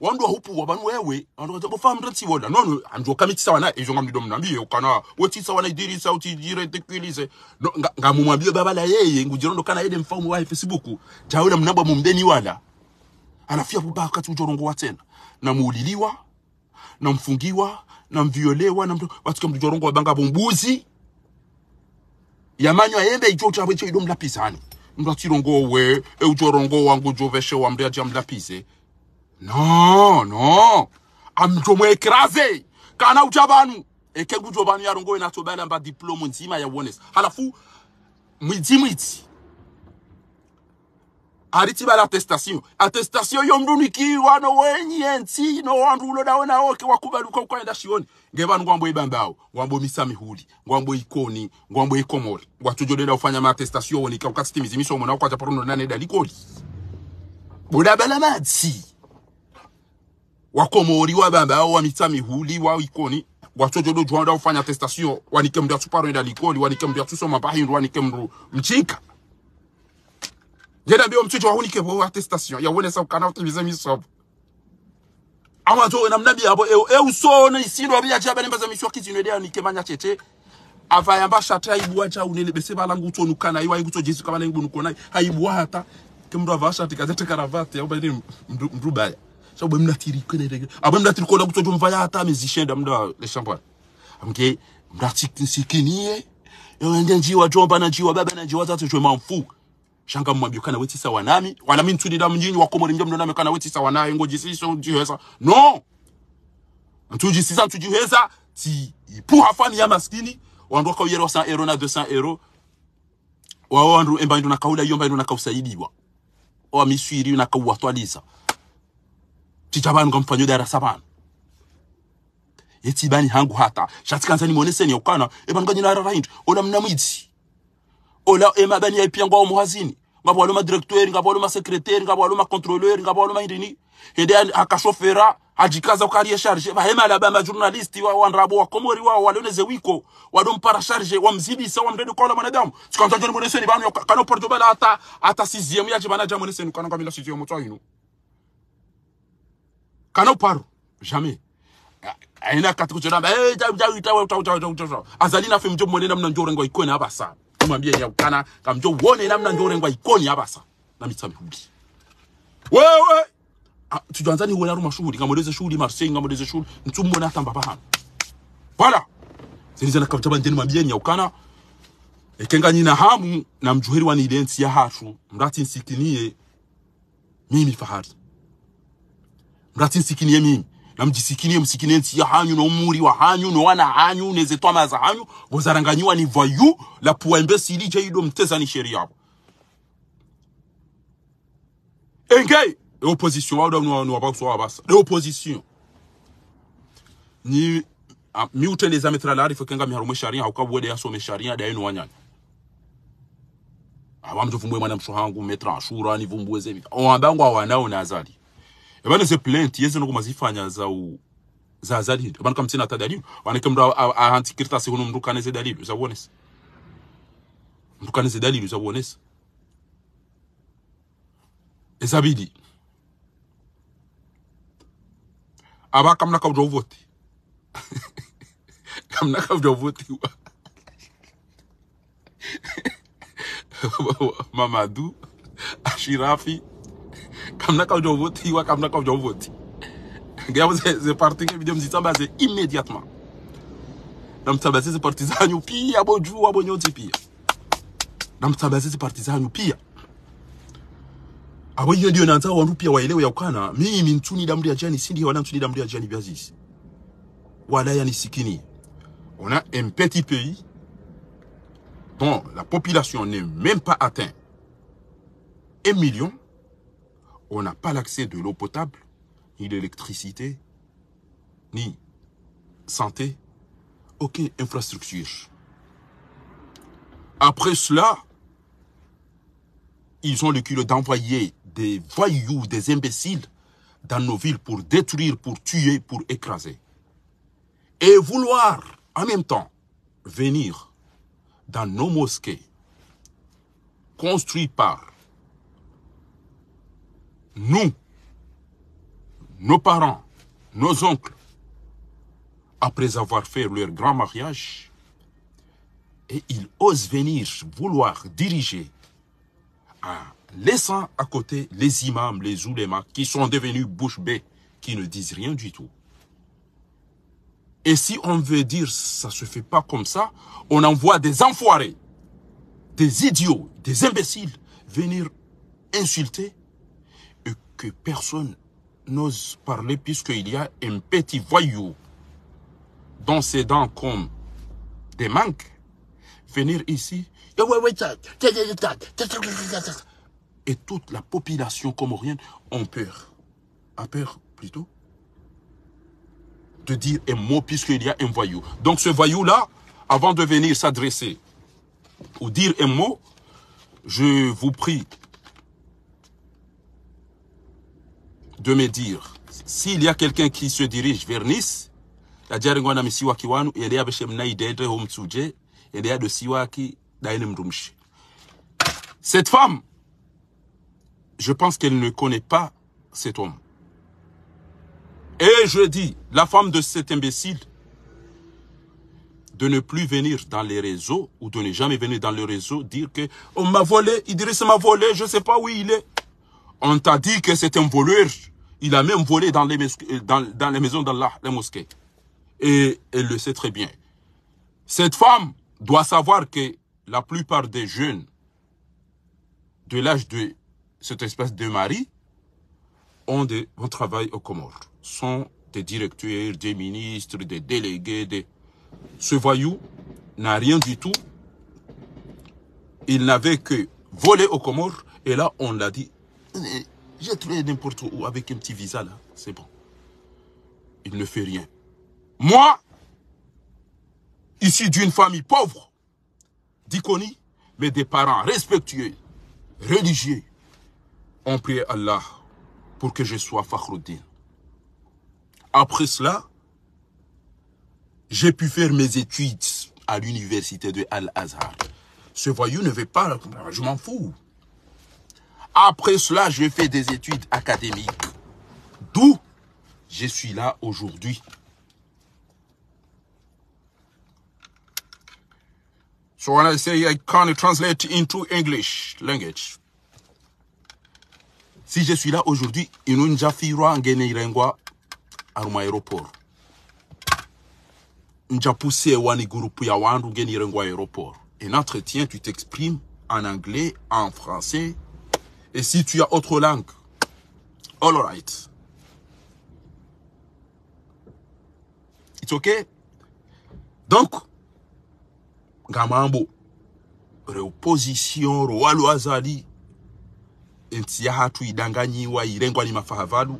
wandu hupu wabanu wewe andoka bofamu ndo tiwona nono ando tisa wana ejo ngamdido mnambiye ukana tisa wana idiri sa idirisa utijire tekwilise no, ngamumwambie baba la yeye ngujirondo kana ede mfamu wa Facebook jaona mnaba mumdeni wala anafia baba kati ujorongo wa tena na muuliliwa na mfungiwa na mviolewa na mtu watu kama ujorongo wa banga bombuzi yamanywa yembe ijo chabwe idomlapisa tirongo we e ujorongo wangu joveshe wa mdia jamlapise no no amjomo ekrave kana ucha vanhu ya rongo yarongo wenatsobela mba diplomo nzima ya yawonesa halafu mwidzi mwidzi aritivala attestation attestation niki wano wenyi ensi no wandu oke wakuba ke wakubaluka ukaenda shioni nge vanhu ngwambo ibambao ngwambo misa mihuli ngwambo ikoni ngwambo ikomori ngwatujodeda ufanya ma maatestation wonika ukasitimizi misomo nawo kwacha parono naneda likoli budabala madzi wako mori wabambao wa, wa mita mihuli wa ikoni watoto do juanda ufanya testasio wanike mdu tupa rwenda likoli wanike mdu mabahi bahindu wanike mdu mchika jeda bio mtucho wahunike wa atestasio ya wene sa ukana utivize misobo ama to na mnabi abo eu eu so na isindo abia chaba nemba za miswa kizino dia nikemanya chete avayamba shatra ibu cha unene bese balangu to nukana iwa iguto jesu kama lengu nukona haibwa hata kemdo avasha tikazete karavati au mdu baya so bwe mnathiri kwenere abwe ah, mnathiri kola kutoto mvaya hata mezishenda mda leshampwa amke mnatisikinie yende njiwa jomba na njiwa baba na njiwa tatu chwe mamfu shanga mwambio kana weti sawa nami wala mimi ntudi damu nyinyi wako mwenye mdomo nami kana weti sawa naye ngoji sisho jihesa no ntuji sisa tujihesa ti pour hafani ya maskini wandu kwa yero 100 euro na 200 euro wao wandu emba na kaula yomba ndo na kausaidibwa wa miswiri na kauwatwalisa chitabani kwa mfanyo mpanyuda rasabani yeti bani hangu hata shatikanza nimuoneseni okana nina rara raraindu ola mnamidzi ola ema bani ya nga yaipia ngwa omuhazini ngabo aloma directeur ngabo aloma secrétaire ngabo aloma contrôleur ngabo aloma indini hende ya akashofera ajikaza ukarie charge hema laba ma journalist wa wanrabu wa komori wa waleoneze wiko wadompara charge wa mzibi sa wa mdede kola mwanadamu sikantajoni mweneseni banu kana porto bala hata hata 6e yaje banaja mweneseni kana kwa mila sizi ya motwa yinu Kana uparu jamais aina katika chonamba eh jamu itawa utawa utawa utawa azalina fe mjo mwenena mna njore ngwa ikoni hapa sa tumwambie ya ukana kamjo uone mna njore ngwa ikoni hapa sa na mitsa mihudi wewe tujanza ni wala ruma shuhudi ngamweleze shuhudi marseille ngamweleze shuhudi mtu na hata mbaba hano wala ziliza nakavutaba ndeni mwambie ya ukana ekenga nyina hamu na mjuhiri wa nidensi ya hatu mrati nsikinie mimi fahari muratsinsikinie mimi Na mjisikinie msikinie nsi ya hanyu na umuri wa hanyu na wana hanyu neze twama maza hanyu Wazaranganyua ni vayu la puembe sili jaido mteza ni sheri yabo engei e opposition wao ndio wanapaswa basa de opposition ni ah, miuteleza mitralari fokenga miharume sharia haukabwede yasome sharia dainu wanyanya abamtu vumbwe mwana hangu metra ashura ni nivumbweze awa oambangu awanao nazali abana ze plainte yeze nokoma zifanya za u za kama kama tina zali abana kamtsina ta dalilu wanake mndu ahantikirita sikuno mndu kaneze dalilu zabuonesa mndu kaneze dalilu zabuonesa e ezabidi aba kama kamna kabda uvoti kamna kabda uvoti mamadu ashirafi Kamna quand je vote, kamna quand je vote. C'est parti que je me ça, bah, c'est immédiatement. Dans ça, c'est partisan, ou pire, bonjour, pire. Dans ça, c'est partisan, ou pire. Abo pia waelewe ya ukana. Mimi mtuni ya jani mtuni On a un petit pays dont la population n'est même pas atteint un million on n'a pas l'accès de l'eau potable, ni l'électricité, ni santé, aucune infrastructure. Après cela, ils ont le culot d'envoyer des voyous, des imbéciles dans nos villes pour détruire, pour tuer, pour écraser. Et vouloir en même temps venir dans nos mosquées construites par nous, nos parents, nos oncles, après avoir fait leur grand mariage, et ils osent venir vouloir diriger en laissant à côté les imams, les oulémas, qui sont devenus bouche bée, qui ne disent rien du tout. Et si on veut dire ça se fait pas comme ça, on envoie des enfoirés, des idiots, des imbéciles venir insulter que personne n'ose parler puisqu'il y a un petit voyou dans ses dents comme des manques, venir ici, et toute la population comorienne ont peur, a peur plutôt, de dire un mot puisqu'il y a un voyou. Donc ce voyou-là, avant de venir s'adresser ou dire un mot, je vous prie de me dire, s'il y a quelqu'un qui se dirige vers Nice, Cette femme, je pense qu'elle ne connaît pas cet homme. Et je dis, la femme de cet imbécile, de ne plus venir dans les réseaux ou de ne jamais venir dans les réseaux dire que on oh, m'a volé, il Idriss m'a volé, je sais pas où il est. On t'a dit que c'est un voleur. Il a même volé dans les, euh, dans, dans les maisons d'Allah, les mosquées. Et elle le sait très bien. Cette femme doit savoir que la plupart des jeunes de l'âge de cette espèce de mari ont des, un travail au Comores. Sont des directeurs, des ministres, des délégués. Des... Ce voyou n'a rien du tout. Il n'avait que volé au Comores. Et là, on l'a dit, j'ai trouvé n'importe où avec un petit visa là. C'est bon. Il ne fait rien. Moi, issu d'une famille pauvre, d'iconie, mais des parents respectueux, religieux, ont prié Allah pour que je sois Fakhroudine. Après cela, j'ai pu faire mes études à l'université de Al-Azhar. Ce voyou ne veut pas, je m'en fous. Après cela, je fais des études académiques. D'où je suis là aujourd'hui. So when I say I can't translate into English language. Si je suis là aujourd'hui, inunjafirwa à l'aéroport. aéroport. poussé wani groupe ya wandu ngeneirengwa aéroport. Un entretien, tu t'exprimes en anglais, en français, et si tu as autre langue, all right. It's okay? Donc, Gamambo, reposition Rwalo Azali, Ntiahatu wa irengwa ni mafahavalu.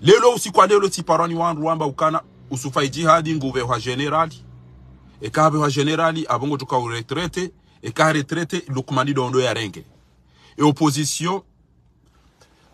Lelo kwa lelo tiparani wa Rwamba ukana usufai jihadi nguve wa generali. eka wa generali abongo tuka uretrete. Eka retrete lukumani dondo ya renge. Et opposition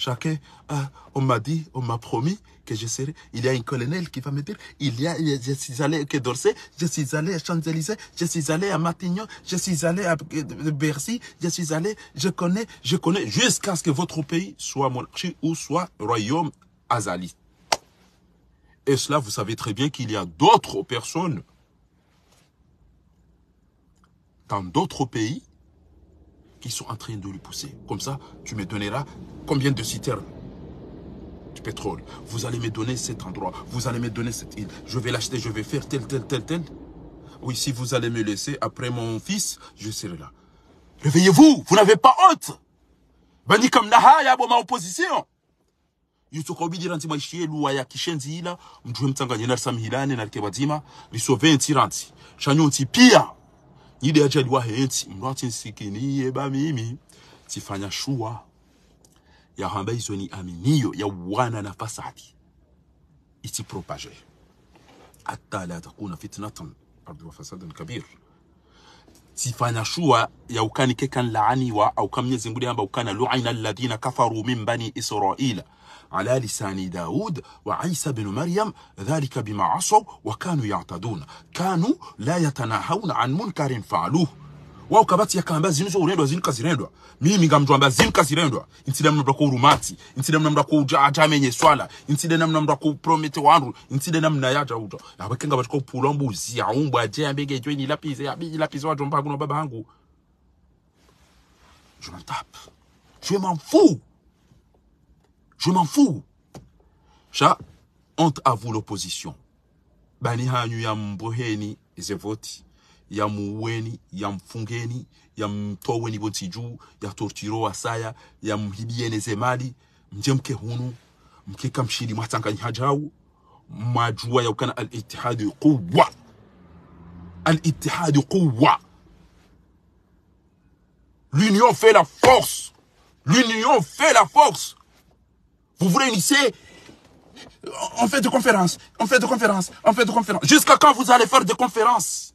Chacun, on m'a dit, on m'a promis que je serai. Il y a un colonel qui va me dire, il y a, je suis allé à Quai d'Orsay, je suis allé à Champs-Élysées, je suis allé à Matignon, je suis allé à euh, Bercy, je suis allé, je connais, je connais, jusqu'à ce que votre pays soit monarchie ou soit royaume azali. Et cela, vous savez très bien qu'il y a d'autres personnes dans d'autres pays qui sont en train de le pousser. Comme ça, tu me donneras combien de citernes du pétrole. Vous allez me donner cet endroit. Vous allez me donner cette île. Je vais l'acheter, je vais faire tel, tel, tel, tel. Oui, si vous allez me laisser, après mon fils, je serai là. Réveillez-vous, vous, n'avez pas honte. Bandi comme naha bo ma opposition. Yutoka ubidi ranti maishie luwa ya kishenzi ila, mjue mtanga nyenar na kebadima, lisove enti ranti. Chanyo nti pia. Nyide ajaliwa enti, mlwati nsikini eba mimi. Tifanya shua. ya hamba ambayo izoniaminio ya wana na fasadi iti propage hata la takuna fitnatan ardi wa fasadin kabir sifanya shua ya ukani kekan laani wa au kamye Mwenyezi amba ukana luaina alladhina kafaru min bani israila ala lisani Daud wa Isa bin Maryam dhalika bima asaw wa kanu ya'tadun kanu la yatanahawna an munkarin fa'aluhu wao kabati yakamba zinu zirendwa zinu kazirendwa mimi ngamjwamba zinu kazirendwa insida mna ko urumati insida mna ko ujaja menye swala insida namnamda ko promete wandu mna namna yaja uto abakenga batiko pulwa mbuzi aumbwa je ambeke jweni lapize abiji lapize watu mpaka kuna baba yangu je m'en tape je m'en fous je m'en fous cha honte à vous l'opposition bani hanyu ya mbroheni zevoti yamuueni yamfungeni yamtoweni bonsi juu yatortirowa saya yamhibiene zemali mje mke hunu mkeka mshili mwatanganyihajawu al yaukana alitihadi al alitihadi quwa l'union fait la force l'union fait la force vous vous réunissez On fait de conférence On fait de conférence en fait de conférence jusqu'à quand vous allez faire des conférences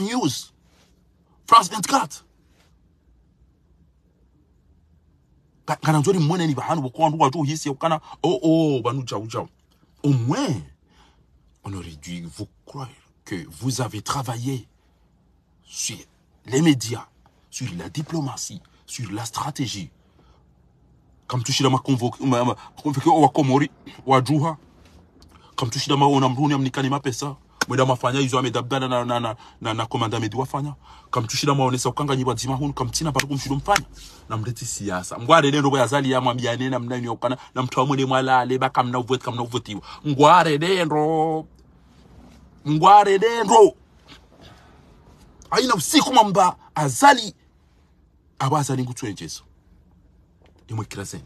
news. France 24. oh oh au moins on aurait dû vous croire que vous avez travaillé sur les médias sur la diplomatie sur la stratégie Comme kamtushira tu suis owakomori tu kamtushira maona mruni amnikani mapesa mwenda mafanya hizo izo dabdana na na na na, na komanda medu wafanya kamtushira maonesa ukanga nyiba dzima hunu kamtina pato kumshiro mfanya na mreti siasa ngware lendo ya zali ya mwambia mwambiane na mnani okana na mtu amune mwalale baka mna uvuti kamna iwa uvutiwa ngware lendo ngware lendo aina usiku mamba azali aba azali abazali ngutwenjezo imwe kiraseni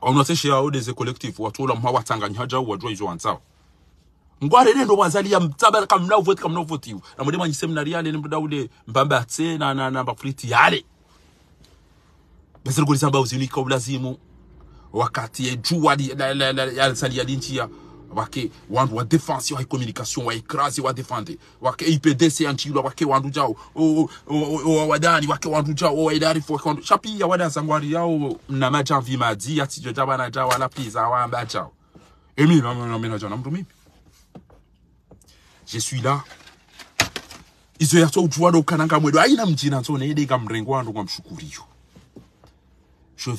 onwateshe yao deze collective watola mwa watanganya uwa wajwa izo wanzao ngwarere ndo mwanzalia mtsaba kama mnaovoti kama mnaovotiwa na mwalimu anyi seminari yale ni mdau ule mbamba tse na na na mafriti yale basi ngoli samba uzini kwa lazimu wakati jua yalisalia linchia wake wandu wa defense wa communication wa ikrazi wa defende wake IPDC anchilo wake wandu jao o wadani wake wandu jao o idarifu wake wandu chapia wada sangwari yao na majanvi madia tijo jabana jao wala pizza wa mbachao emi na mimi na mtu mimi je suis là je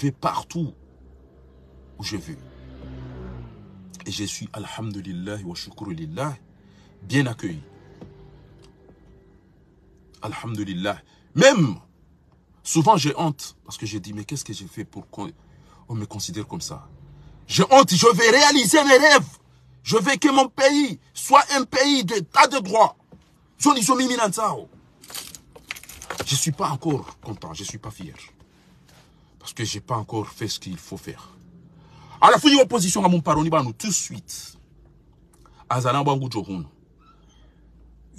vais partout où je veux et je suis alhamdulillah wa bien accueilli alhamdulillah même souvent j'ai honte parce que je dis mais qu'est-ce que j'ai fait pour qu'on me considère comme ça j'ai honte je vais réaliser mes rêves je veux que mon pays soit un pays d'état de droit. Oh. Je ne suis pas encore content, je ne suis pas fier. Parce que je n'ai pas encore fait ce qu'il faut faire. il il fois, une opposition à mon paroni, tout de suite. Azana bangu johun.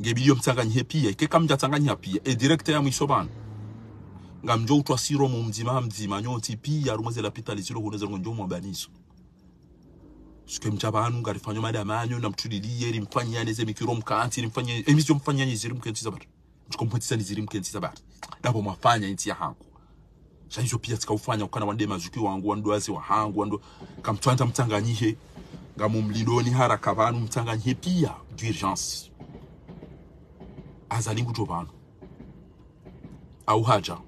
Gebiyom tsangani hepiye, eh, ke kamja tsangani hepiye, et eh, directeur ya mwisoban. Ngamjo utwa siro mumdima mdima, nyo tipi ya rumeze la pitali siro huneze ngonjo sikemchabanu ngarifanywa madama anyu namtuliliye rimfanyanize mikiro mkanti rimfanye emisio eh, mfanyanize rimkenzi zabari mchikompetisa niziri mkenzi zabari dabo mafanya inti ya hangu shanizo pia tika ufanya ukana wande mazuki wangu wando wandoazi wa hangu wando kamtwanta mtanganyihe ngamumlidoni haraka vanu mtanganyihe pia d'urgence azalingu jovanu au haja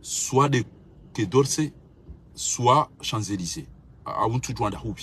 soit de kedorse soit champs-élysées awuntujwanda hubi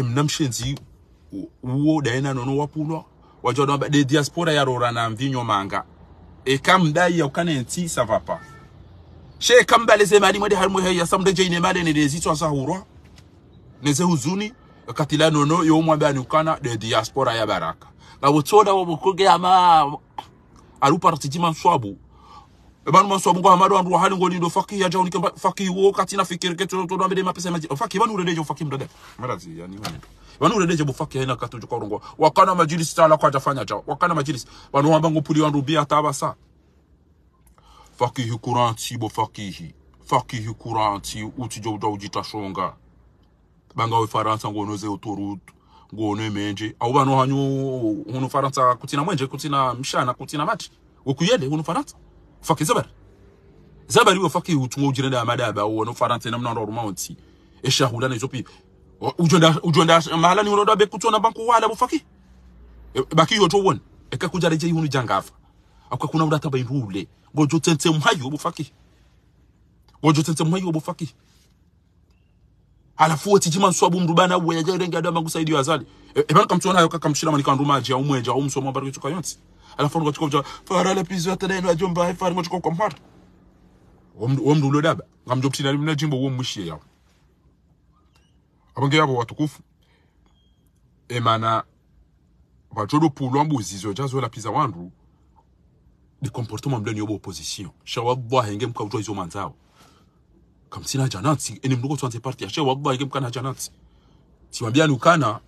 emnamshenzi uwo daina nono wapuno wajodo ba de diaspora ya rora na mvinyo manga e kam dai ya kana enti ça va pas che kam bale ze mali mode har muhe ya sam de jeine mali ne dezi twa sahuro neze huzuni katila nono yo mwamba nukana de diaspora ya baraka na wotoda wo wobukuge ama man swabu ban man so mungu hamadu andu hali ngoli ndo faki ya jauni kamba faki katina fikiri ketu to ndo mbele mapesa maji faki banu uredeje faki mdada marazi yani wani banu uredeje bo haina katu joka urongo wakana majlis tala kwa jafanya cha wakana majlis banu hamba ngopuli wandu bia tabasa faki hikuranti bo faki faki hikuranti utijo uja ujitashonga banga we ngonoze utorutu ngone menje au banu hanyu hunu kutina mwenje kutina mshana kutina mati ukuyele hunu Fuck zabar. Zabar yo fuck utunga ujira da amada ba wono farante namna ndo ruma onti. E shahula na izopi. Ujonda ujonda mahala ni unoda bekuto na banku wala bufaki. E, baki yo to won. Eka kuja reje yunu jangafa. Akwa kuna udata ba irule. Gojo tente mhayo bufaki. Gojo tente mhayo bufaki. Alafu oti jima nswabu mrubana uwe ya jari rengi adama wa azali. E, Ebana kamtuona hayo kakamshila manika nrumaji ya umweja umso mwabariki tuka alafu ngochiko mcha farala pizza tena ino ajomba fara ngochiko kwa mpata womdu ulo daba ngamjo kutina mna jimbo uo mwishie yao abange yabo watukufu emana vajodo pulwa mbuzi zo jazo la pizza wandu de comportement mdani yobo opposition shawa bwa henge mkavutwa hizo manzao kamsina janati eni mduko tuanze party shawa bwa henge mkana janati tiwambiani nukana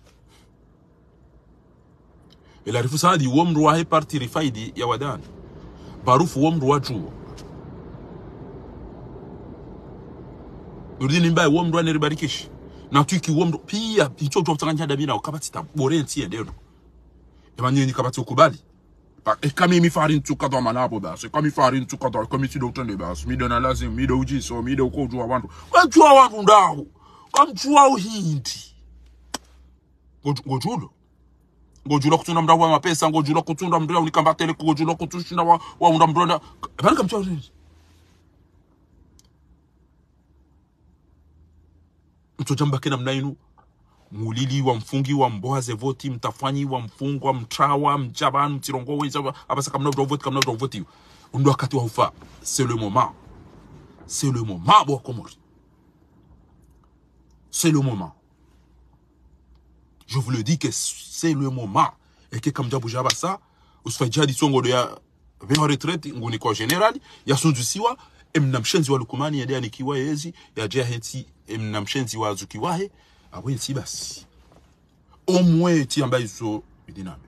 ilaarifu saadi womru wahe partiri faidi ya wadan barufu womru wa juo urudini mbaye womru aneribarikisha na twiki womru pia icho cho tsanganya damina ukabati taborenti endeno emanyo ni kabati ukubali pa e kami mi farin tu kadwa manabo ba so kami farin tu kadwa kami komiti dokta ne ba so mi dona lazim mi do uji so mi do ko juwa wantu wa juwa wantu ndawo kam juwa uhindi ngojulo Gojulo kutunda mnda mapesa gojulo kutunda mnda unikambatele ngojula kutushinda wa wa unda mnda bani kamchao mtoja mbake namna inu mulili wa mfungi wa mboa zevoti mtafanyi wa mfungwa mtrawa mjaban mtirongo weja abasa kamna voti kamna voti undo wakati wa ufa c'est le moment c'est le moment bo komori c'est le moment Je vous le dis que c'est le moment. Eke kama jambo jabasa, usifajia disongo ya venye retraite ngoni kwa general yasunzusiwa emna mshenzi wa lukumani yadea nikiwa yezi yajea heti emna mshenzi wa zukiwahe awe eti basi omwe eti ambaye zo dinami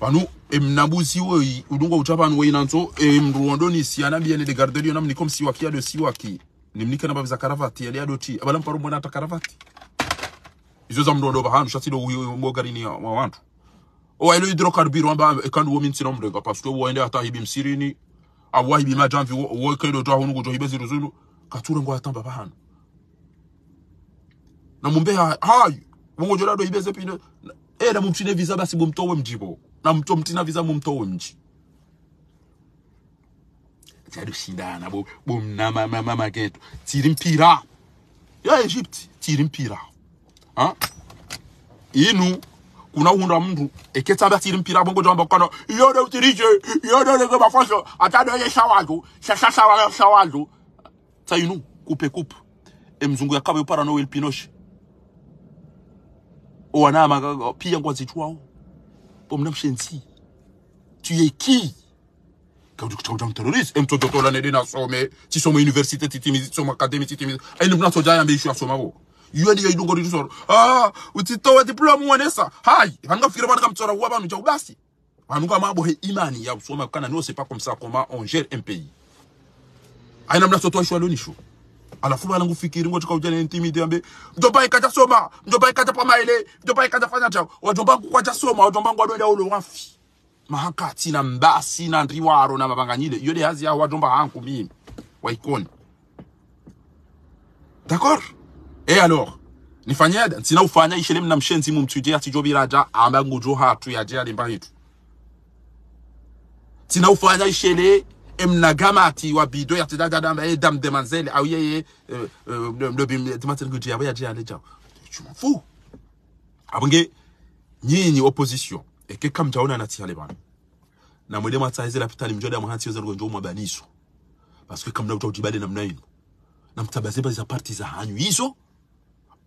panu emnabuzi we udungo utapanu we nanzo emruondoni si anabi ene de garderio namni comme si wakia de si waki karavati yadea doti abala mparu mwana hata karavati izoza mlondoba hantu shatsi no mwogarini wa wantu owailo hidrokarbiro amba ekandu wominsina mrenga paske woende hata hibi msirini awa hibi majamvi woikaido twa hibezi kature ngo atamba bahanu na mumbeha, hai, mungu jorado hibeze na de visa basi mumtowe mjibo na mto mtina visa mumtowe mji shindana bo mama tiri mpira ya Egypt tiri mpira ha inu kuna hunda mndu eketsa bati mpira bongo jamba kono yodo utirije yodo lego mafoso atado ye shawazo shasha shawazo shawazo tsa inu kupe kupe e mzungu yakabe para no elpinoche owanama pia ngwazi twao pomna mshenzi tu es qui quand tu es un terroriste et tu es un terroriste tu es un université tu es un académie tu es un académie tu es yue ndiyo idungo ritusoro ah utitowe diplomu wanesa hai vangafikira vanaka mutsora wa vanhu chaudasi vanhu he imani ya usoma kana nose pa kwa msa comment on gère un pays aina mnasotoa shwa loni lonisho alafu fikiri ngo ngotika ujana intimide ambe mjomba ikata soma mjomba ikata pa maile mjomba ikata fanya cha wajomba kwata soma wajomba ngwadonda ulo wafi mahakati na mbasi na ndriwaro na mabanganyile yode hazi ya wajomba hanku mimi waikoni d'accord Et eh, alors, si vous ufanya ishele mnamshenzi vous raja, amba hatu ya jia limba hitu tina ufanya ishele emnagama ati wabido ya vous e dam demanzele au yeye mlobim e, e, timatini kujia waya Je tu m'en fous opposition eke kamjaona natia na mwede mataize la pitali mjoda mhanti yoza ngonjo mwabaniso parce que na utau jibale namna na partie za hanyu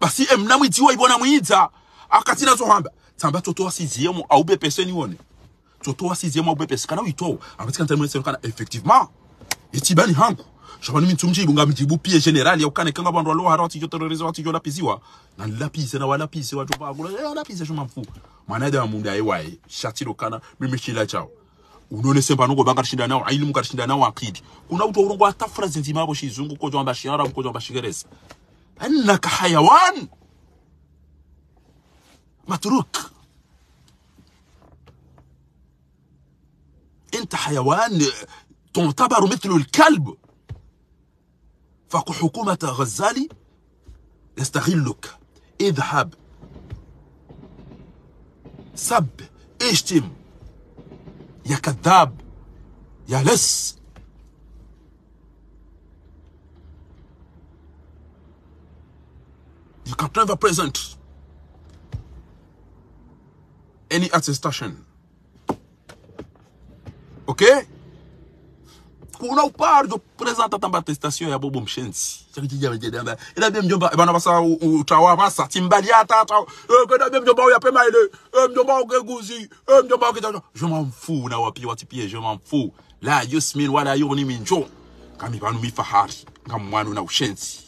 basi mwiti wa ibona mwiza akati na zohamba tamba toto wa natsohamba tsamba tsotowa cgm aubepese nione tsotowa cgm aubepese kana wito uitowo apatikanitamwesero kana effectivement itibani hanku xavani mitsumjibunga mjibu pie generali yaukanekanga vandu valohara vatinjoteroreza vatinjolapisiwa nanilapise na lapise na walapise eh, mfu vakula alapise munda mwanada wae shati lo kana mimi shila chao unone unonesemba nongo vangarishinda nawo ailimu karishinda nao akidi kuna uto urongo atafurazi nzima yavo xizungu kojoamba xiarabu kojoamba xikeresa أنك حيوان متروك أنت حيوان تعتبر مثل الكلب فحكومة غزالي يستغلك اذهب سب اشتم يا كذاب يا لص You can't ever present any attestation. Ok? Kou nou par, yo prezantat an batestasyon ya bobo mchenzi. Chak chidye mwen jede an be. E da bè mjoum ba, e ban nan basa ou trawa vasa, timbali atan trawa. E da bè mjoum ba ou yapè maile. E mjoum ba ou gen guzi. E mjoum ba ou gen janan. Jouman mfou nou api watipi e jouman mfou. La yosmin wadayon ni minjou. Kam i ban nou mi fahari. Kam mwan nou nou mchenzi.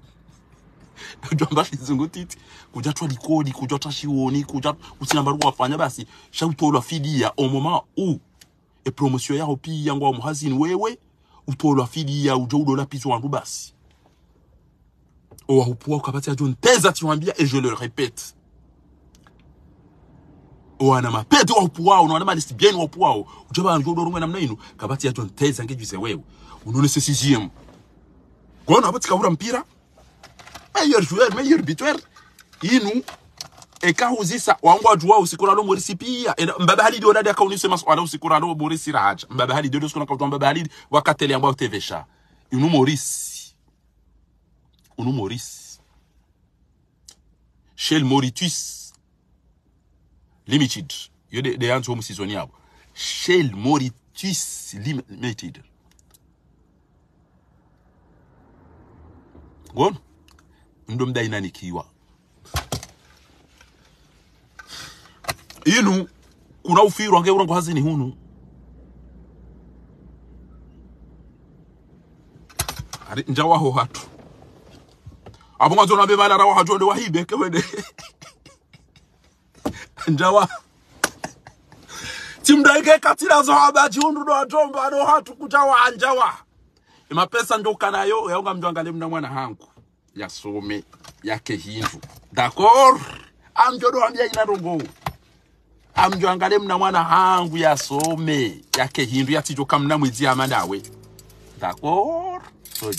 mbali kujua ndashizungutiti kujatwa likodi kujatwa shiwoni kuja utsinamba wafanya basi shautola fidia omoma u e promotion yaho pia ngwa muhazini wewe utola fidia ujo udola piso wangu basi owahupua ukapatia jo nteza tiwambia et je le répète wana mapeto wahupu wao na wanamani sibieni wahupu wao ujaba anjo na mna inu kapati ya jo teza ngejuze wewe unone sisi jim kwa wana kabati kavura mpira meilleur joueur, meilleur buteur. Inu ekahuzisa wangwa juwa usikuralo murisipia mbabe halidi oradi akaunise mas wala usikuralo borisi raja mbabe halidi odo sikona kautwa mbabe halidi wakatele yangwa utevesha inu morisi unu morisi shel moritus limited yo de, de yantu omu sizoni yabo shel moritus limited ngono ndo inanikiwa inu kuna ufirwa ngeura ngo hazini hunu ari njawaho hatu abo ngazo rawa balara wa hibe wahibe kewede njawa timdaike katira zo haba hundu do atomba do hatu kujawa anjawa imapesa ndo kanayo yaunga mjwangale mna mwana hangu yasome yake hindu dakor amjo do ambia ina rongo amjo angale mna mwana hangu yasome yake hindu yatijo kamna mwizi amadawe dakor so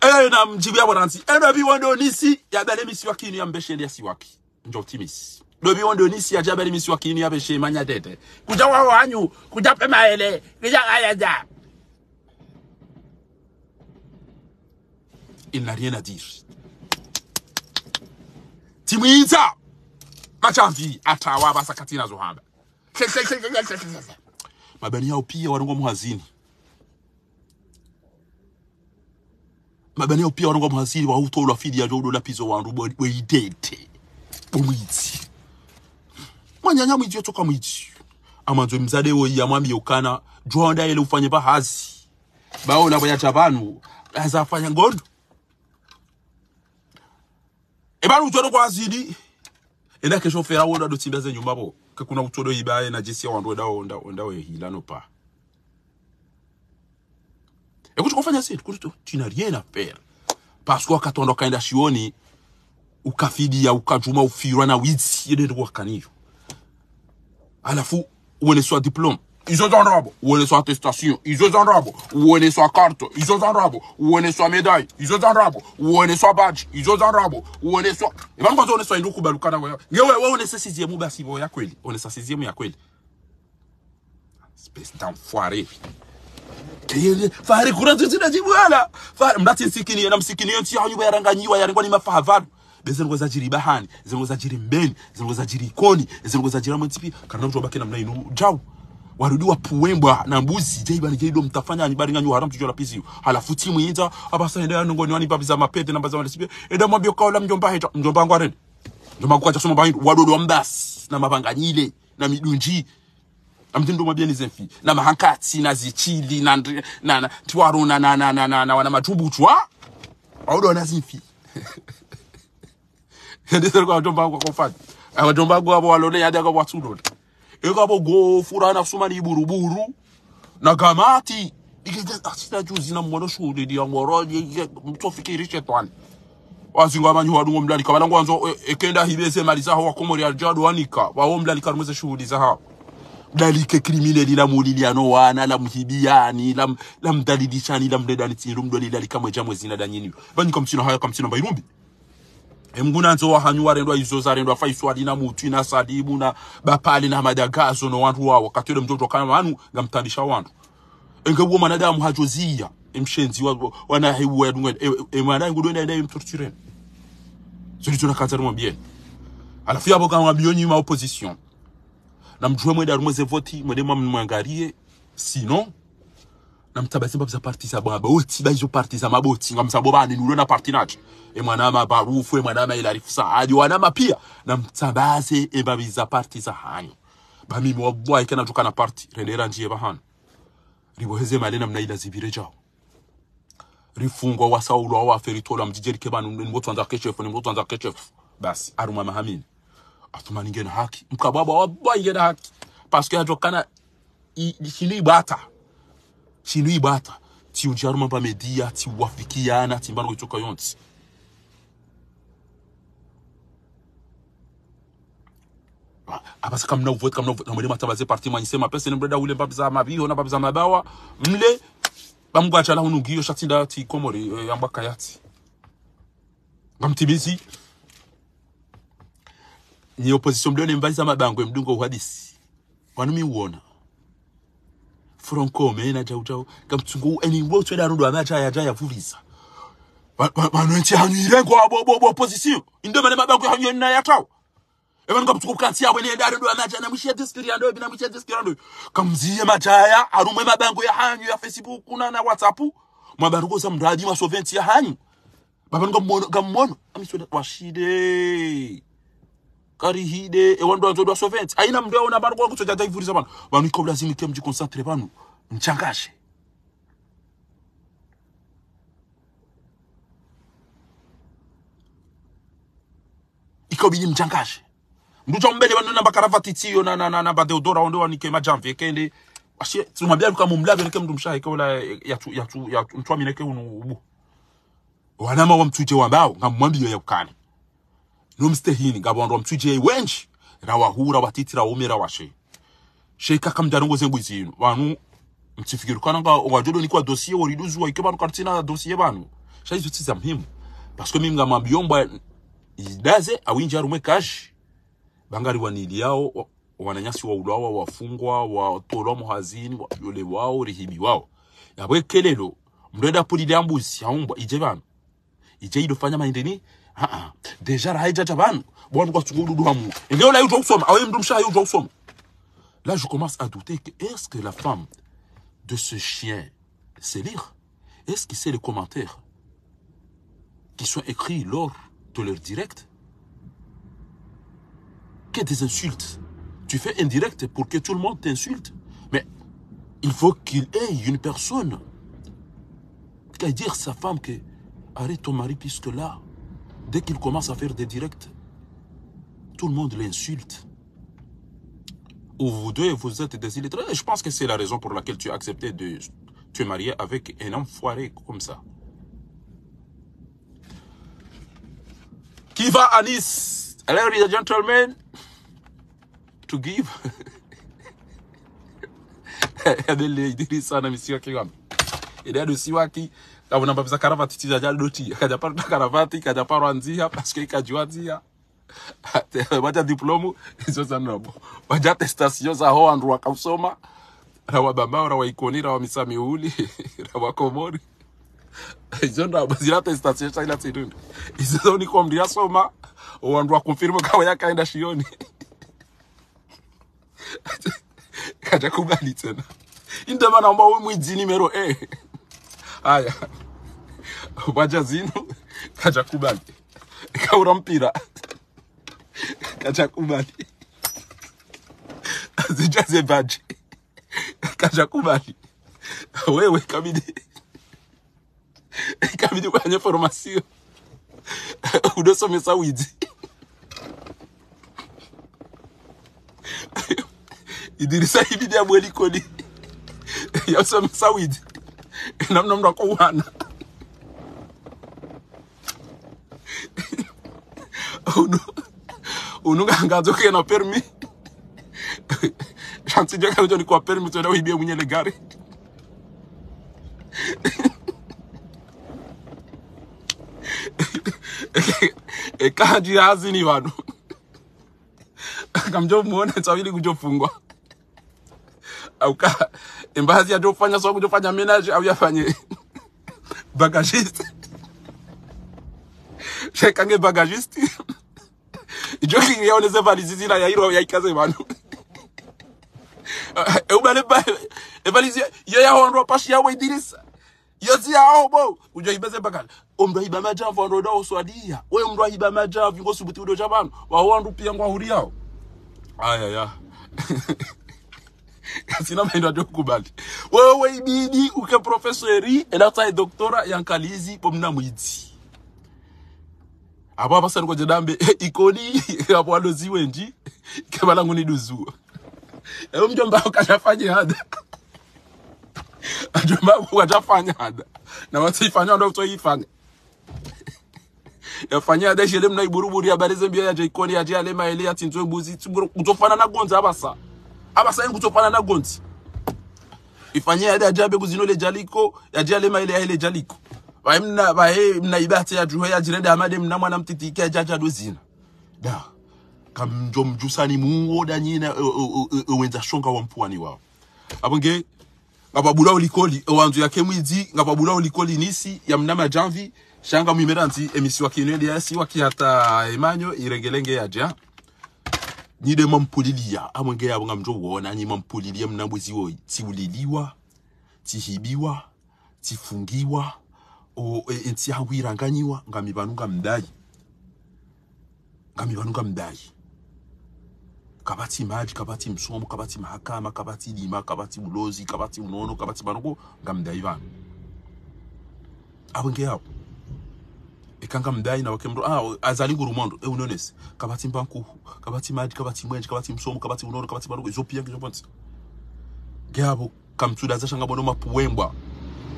ena eh, mjibu yabo nansi ena eh, bi wando nisi ya bale misi wakini ya mbeshe ya siwaki njo timisi dobi wando nisi ya jabali misi wakini ya beshe manya tete kuja wao anyu kuja pema ele kuja ayaja il n'a rien à dire. Timiza machamvi atawa basa katina zohamba. Mabani yao pia wanongwa muhazini. mabani yao pia wanongwa muhazini wa utola fidi ya jodo la pizo wa wandu weidete. Bumwiti. Mwanyanya mwiti yotoka mwiti. zwe mzade wa ya mwami yokana. Juhanda yele ufanye bahazi. Baona ya chabanu. Azafanya ngondo ebali utodo kwazidi enda kesho fera woda dotinda ze nyumba bo kakuna utodo ibaye na jinsi ya wandu wenda onda onda we hilano pa ekucho kufanya sisi kuto tina rien à faire parce que katondo kaenda shioni ukafidia ukajuma ufirwa na wizi yede ndokaniyo alafu uone swa diplome hizo za ndobo uone sua atestation, hizo za ndobo est sua carte, hizo za ndobo uone sua medaille, hizo za ndobo est sua badge, hizo za ndobo uone est eba ngozo uone sua nduku balukana wewe ngewe wewe uone sasa siziemu basi wewe ya kweli uone sasa siziemu ya kweli espèce d'enfoiré fare kura tsitsina chibwala fare mndati nsikini yena msikini yonsi yanyu yaranganyiwa yarangwa ni mafahavaru bezengo zachiri bahani zengo zachiri mbeni zengo zachiri ikoni zengo zachira mwetsipi kana mtu wabake namna inu jau warudiwa puwembwa na mbuzi jeiba ni mtafanya nibari nganyu tujola pisi halafu timu inza abasa enda nungo ni wani za mapete na baza malisibe enda mwabio kaula mjomba heta mjomba angwa arene mjomba kwa chasoma bangi wadodo wa mbas na mabanganyile na midunji amtindo mwabia nizemfi na mahankati na zichili na na, na tiwaro na na na na na, na wana matumbu twa wadodo wanazimfi ndese kwa mjomba wangu kwa kufanya mjomba wangu hapo walone hadi akapwa tudo ekapo gofura nafsumani iburuburu na gamati ikizita juzi na mwana ah, e, e, shuhudi dia ngoro mtofikiri shetani wazinga manyu wadungo mlali kwa lango anzo ekenda hibeze mali zaho wa komori aljadu wanika wao mlali karumeze shuhudi zaha mlali ke krimineli la muliliano wana la mhibiani la la mdalilishani la mdedani tirum doli lali kamwe jamwe zina danyini bani kamsina haya kamsina bairumbi mguna nzo wahanywarendwa izo zarendwa faiswadi na mutu na sadibu na bapali na madagazo no wantu wawo katile mtoto kana wanu ngamtandisha wantu engabuwa manadamu hajozia emshenzi wanahiwa yadungwe emana ngudo na ndaye mtoto zuri tuna katari mwambieni alafu yabo kama bioni ma opposition na mjue mwenda rumweze voti mwende mwa mwangalie sinon namtabazi mbabza parti za baba oti baizo parti za maboti ngamsabo bani nulona parti nacho e mwanama barufu e mwanama ilarifu saadi wanama pia namtabaze e babiza parti za hanyo bamimi wabwa ikana tukana parti rendera njie bahano riboheze malena mnaida zibire jao rifungwa wa au aferitola mjijeri kebanu nimboto anza kechefu nimboto anza kechefu basi aruma mahamini atumani ngena haki mkababa wabwa ngena haki parce que atokana shili bata Chi nou i bata, ti yon jarman ba mediya, ti wafikiyana, ti mbango yitoka yon. Abasa ah, ah, kam nou vwet, kam nou vwet, namweli non, matavaze parti man yise ma pesen, mbreda wile mbabiza mabiyo, mbabiza mbawa, mle, mbam gwa jala unungi yo, chati nda ti komori, yamba kaya ti. Mbam ti bezi, ni oposisyon mbile yon mbazi zama bangwe, mdongo wadisi, wanou mi yon wona, furonkome najauchau kamutsungo ueningwe utsvedarundwa amacha yacha yavuvisa abo hanyu irengoabobobo position na indo vane mabako hanyu this yatawo ando mutsuko kukansi this needarindwa amacha namushiyadhiskiri yandoyo namushiyadhiskiri yandoyo kamuziye majaya arumwe mabango yahanyu ya facebook nana whatsapp mwabarikosa mndu adi masovhensi yahanyu bavanonga mumono amishweda washide karihide ewandu anzo dwa soventi aina mndu aona bado kwa kutoja jaivuriza bana banu ikobla zini kem jiconcentre banu mchangashe iko mchangashe mndu cha mbele namba karavati tiyo na na na, na badeodora onde wanike majamvi kende ashe tumabia kama mlabe nike mndu mshahe kola ya tu ya tu ya mtwami nike unu ubu wanama wa mtuje wambao ngamwambia yakukana rumste hini ngabondwa mtwijeye wenji rawahura watitira umira washe sheka kamjano ngoze ngwizinu banu mtifikiru kana nga wajodo ni kwa dossier woriduzu wa ikebanu kartina dossier banu shayi zotsi za muhimu parce que mimi ngamwambiyomba idaze awinja rumwe kashi bangari wanili yao wananyasi wa ulawa wafungwa watolwa muhazini yole wao rihibi wao yabwe kelelo mdoeda mreda ya haumbwa ije banu ije idofanya maendeni Déjà là je commence à douter que est-ce que la femme de ce chien sait lire est-ce qu'il sait les commentaires qui sont écrits lors de leur direct que des insultes tu fais indirect pour que tout le monde t'insulte mais il faut qu'il ait une personne qui a dire à sa femme que arrête ton mari puisque là Dès qu'il commence à faire des directs, tout le monde l'insulte. Ou vous deux, vous êtes des illettrés. je pense que c'est la raison pour laquelle tu as accepté de te marier avec un homme foiré comme ça. Qui va à Nice? Ladies and gentlemen, to give. il y a et des siwaki. abonambabiza karavati tijajya doti akajya parota karavati ikajya parwa nziha paske ikajywa nziha baja diplomu izo zanabo baja testasio za ho andu wakamsoma rawa bambao rawa ikoni rawa misamiuli rawa komori izo ndabo zira testasio sa ila tsidundi izo ni komdia soma wandu wa confirm kawa yakaenda shioni kaja kubali tena indamana ambao mwijini mero eh Aya. Waja zino kajakubali. Kaura mpira kajakubali. Zijaze baji kajakubali. Wewe kabidi kabidi kwenye formasio udosomesa wizi Idirisa ibidi ya yasomesa ya wizi namna mtu akouana unu unungangazo kena permi chansinja kaojo nikuwa permi tuenda uibie mwenye ile gari ekanji yazi ni wanu kamjo muone tawili kujofungwa auka embassy atofanya sio kujofanya menage au yafanye bagagiste shekange bagagiste ijo ki yaone ze valise zila ya iro ya ikaze banu eubale eh, ba evalise yo ya honro pashi ya weidirisa yozi ya obo ujo ibeze bagala omdo ibama jambo ondo do swadia we omdo iba jambo ngosubuti udo jabanu wa wandu pia ngwa huriao aya ya sina ajo kukubali wewe, ibidi uke professori elata e doktora yankalizi pomna mwizi apo apasani koje jadambe eh, ikoni apo alozi wenji kebala nguni duzu ewe eh, mjomba wako kashafanya hada mjomba wako kashafanya hada na watu ifanya ndo ifanyi yafanya hada shele mna iburuburi ya barize mbiyo ya jaikoni ya lema ele ya tintuwe buzi kutofana na gonza basa abasayi ngutsopana nagonzi ifanye yade ajabe zino le jaliko yajale maile ile jaliko vaimna vahe mna ibate ya juhe ya jirende amade mna mwana mtitike ya jaja do zina da kam jom kamjo mjusani da nyina e, e, e, wenza shonga wa mpuani wao abonge ngapabula ulikoli owanzu yake mwidzi ngapabula ulikoli nisi ya mnama janvi shanga mwimera nzi emisi si yasi wakihata emanyo iregelenge ya jia nyide mampulilia amwenge yabo ngamtobona nyi mampulilia mnabweziwo tiuliliwa tihibiwa tifungiwa o e, e tiawiranganyiwa ngamibanunga mdayi ngamibanunga mdayi kabati maji kabati msomo kabati mahakama kabati dima kabati bulozi kabati unono kabati banoko ngamdai vanu amwenge yabo ekanga mudai navake muro ah azali kurumwando eunonesi kabati mbankuhu kabati madi kabati mwenje kabati msomo kabati unono kabati maruko izopiyange zvopansi geavo kamtsuda shanga bono puwembwa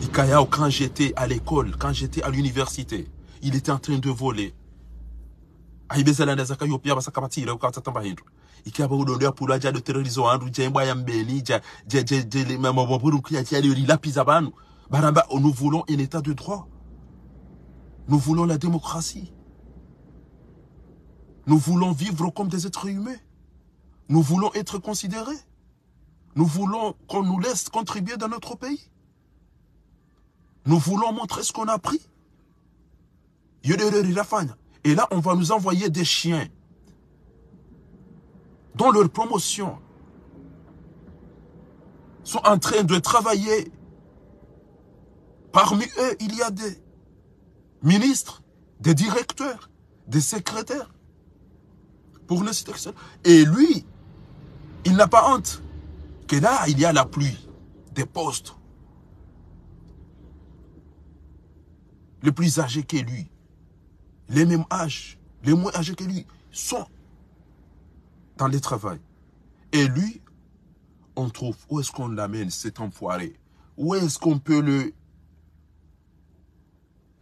ikayao quand j'étais à l'école quand j'étais à l'université il était en train de voler aibezala ndazaka yopia basakabatira tamba hindu ikaba udondoya pula ja do terrorizo wandu jembwa ya mbeni ja je je je maboburu kuya ja lyo lapiza banu baramba nous voulons un état de droit nous voulons la démocratie. Nous voulons vivre comme des êtres humains. Nous voulons être considérés. Nous voulons qu'on nous laisse contribuer dans notre pays. Nous voulons montrer ce qu'on a appris. Et là, on va nous envoyer des chiens dont leur promotion sont en train de travailler. Parmi eux, il y a des ministres, des directeurs, des secrétaires. Pour ne citer que Et lui, il n'a pas honte que là, il y a la pluie des postes. Les plus âgés que lui, les mêmes âges, les moins âgés que lui, sont dans le travail. Et lui, on trouve où est-ce qu'on l'amène, cet enfoiré Où est-ce qu'on peut le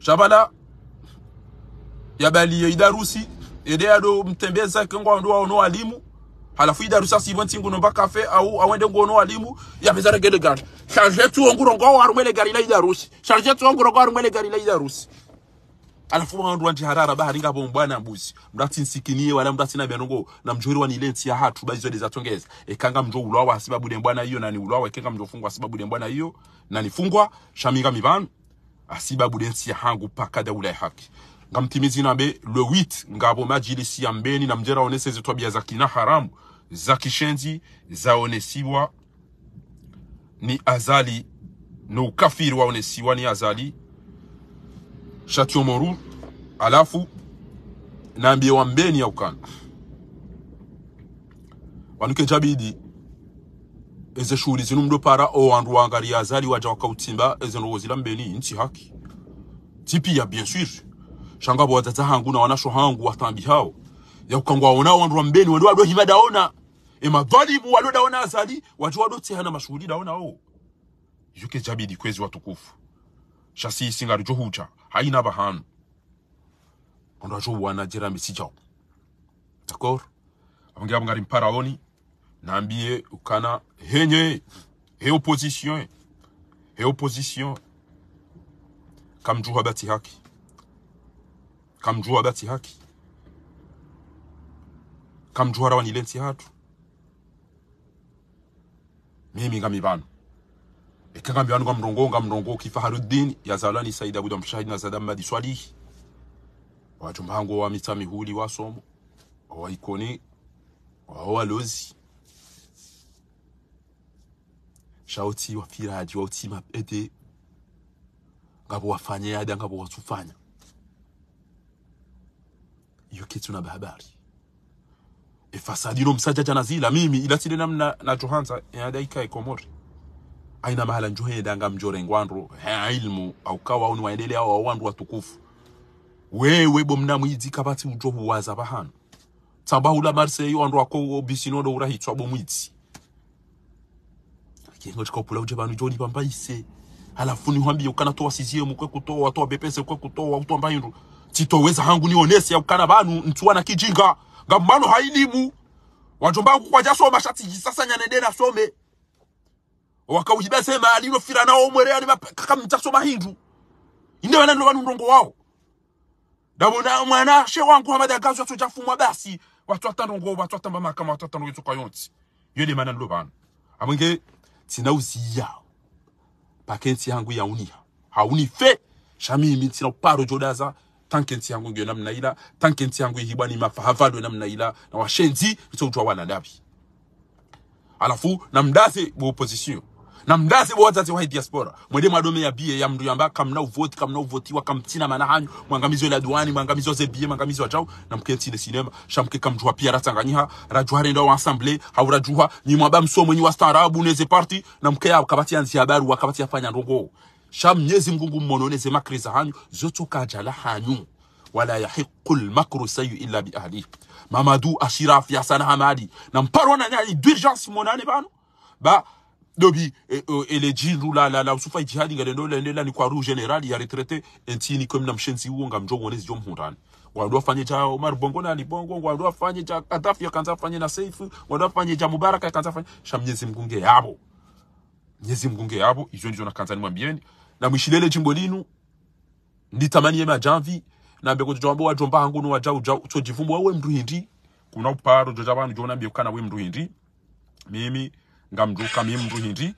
zvapada yabaliyo idarusi ede ado mtembeza kengwa ndo wa ono alimu halafu idarusi si bonti nguno mbaka fe au awende ngu ngono walimu yapeza regede gari charge tu rongo wa warumele gari la idarusi charge tu rongo wa warumele gari la idarusi alafu wandu wanji harara ba haringa ngabo mbwana mbuzi mrati nsikiniye wala mrati na bianongo na mjori wa nilenti ya hatu ba bazizo deza tongeza ekanga mjo ulawa sababu de mbwana iyo na ni ulawa ekanga mjo fungwa sababu de mbwana iyo na fungwa shaminga mibanu asibabu densi yangu mpaka daula ya haki ngamtimizina mbe lwe 8 ngabo majilisi ya mbeni na mjera oneseze twabia za kina haramu za kishenzi zaonesiwa ni azali na ukafiri waonesiwa ni azali shatio moru alafu naambie wa mbeni ya ukana wanuke jabidi eze shuri zinu mdo para o andu wangari ezeshuhurizi n'umudopara owandu wangaliyaza eze wakautimba ezenowozila mbeni inti haki Tipi ya bien sûr shangabo wazaza hangu na wanasho hangu watambi hao yakukangwa waona wandu wa mbeni wandi wado hima daona emadhalimu wado daona azali watu wado tehana mashuri daona o yuke jabidi kwezi watukufu shasi isingari johuja haina bahanu ondajo wana jerami mesijao. d'accord abangira bangari mparaoni Nambie ukana henye he opposition he opposition kamjua bati haki kamjua bati haki kamjua rawani lenti hatu mimi ngamibano ekangambia wanu ngamrongo ngamrongo kifaharuddin yazalani said abuda mshahidi na zadam madi swalihi watu mhango wa mita mihuli wasomo waikoni wawalozi shauti wa firaji wafiraji wauti ede ngabo wafanye ada ngabo watufanya hiyo kitu na habari efasadino msaja jana zila mimi ila ilatile namna na johansa yadaika e komori aina mahala njohenda nga mjore ngwandu ha ilmu au kawa au niwaendele au au wandu watukufu wewe bomna mwidzi kabati ujo huwaza bahano tabahula marseille wandu wako bisinodo urahitwa bomwidzi kiengo kingochika upulauje bantu joni pambaise alafu ukana toa sizie mkwe kutoa watoa bepese kwe kutoa utu ambaye ndo sitoweza hangu ni nionese ya ukana banu ntuwa na kijinga gambano hainibu wajomba kwa jaso soma shati sasa nyanende na some waka wakaujiba sema alino fira na omwere ya ani kaka mtasoma mahindu ndio wana ndo ndongo wao dabo na mwana she wangu hamada gazo fumwa basi watu atandongo watu atamba mahakama watu atandongo tukayonti yele mana ndo bana amwenge tina uziya pakensi yangu yauniha haunife shamimi tina uparo jodaza tankenti yangu ngiyo namna ila tankenti yangu ihibwani mafahavadwe namna ila na washenzi vitso utwa wanadabi alafu na mdazi bo opposition na mdazi bwatati wa diaspora mwede madome ya bie ya mdu yamba kamna uvoti kamna uvoti wa kamtina mana hanyu mwangamizi wa duani mwangamizi wa zebie mwangamizi wa chao na mkenti ile sinema shamke kamjua pia ratanganyiha rajua renda wa assemblée haurajua ni mwaba msomo ni starabu neze party na mkea kabati ya habari wakabati ya fanya ndongo sham nyezi mgungu mononeze makriza hanyu zoto kajala hanyu wala yahiqu lmakru sayu illa biahlih mamadou ashiraf sana hamadi na mparwana nyali d'urgence monane bano ba dobi elejinru eh, eh, la la la usufa jihadi ngadendo la ni kwa roho general ya retraite ntini kwa mshenzi uo ngamjongo nezi jomhundani wadua fanye cha Omar Bongo na Libongo wadua fanye cha Gaddafi akanza fanye na Saif wadua fanye cha Mubarak akanza fanye sha Mwenyezi Mungu yabo Mwenyezi Mungu yabo hizo ndizo nakanza nimwambieni na mwishilele jimbo linu nditamani yema janvi na mbeko jombo wa jomba hangu no waja uja ucho jivumbu wewe mndu hindi kuna uparo joja jona mbio kana wewe mndu hindi mimi ngamndu kami mndu hindi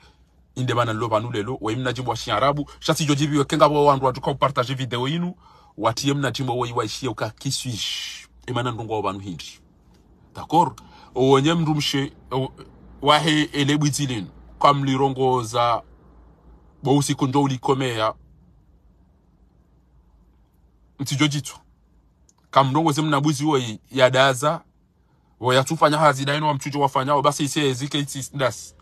inde bana lo banu lelo we mna shi arabu shasi jo jibi kenga bo wandu atuka partage video inu watie mna jimbo we waishie uka kiswish imana ndungo banu hindi takor owenye mndu mshe wahe elebwitilin kamlirongoza bo usiku ndo ulikomea mtijojitu kamrongoze mna bwizi wo yadaza wayatufanya hazi na ino wa mchujo wafanyao basi ise Ezekiel 6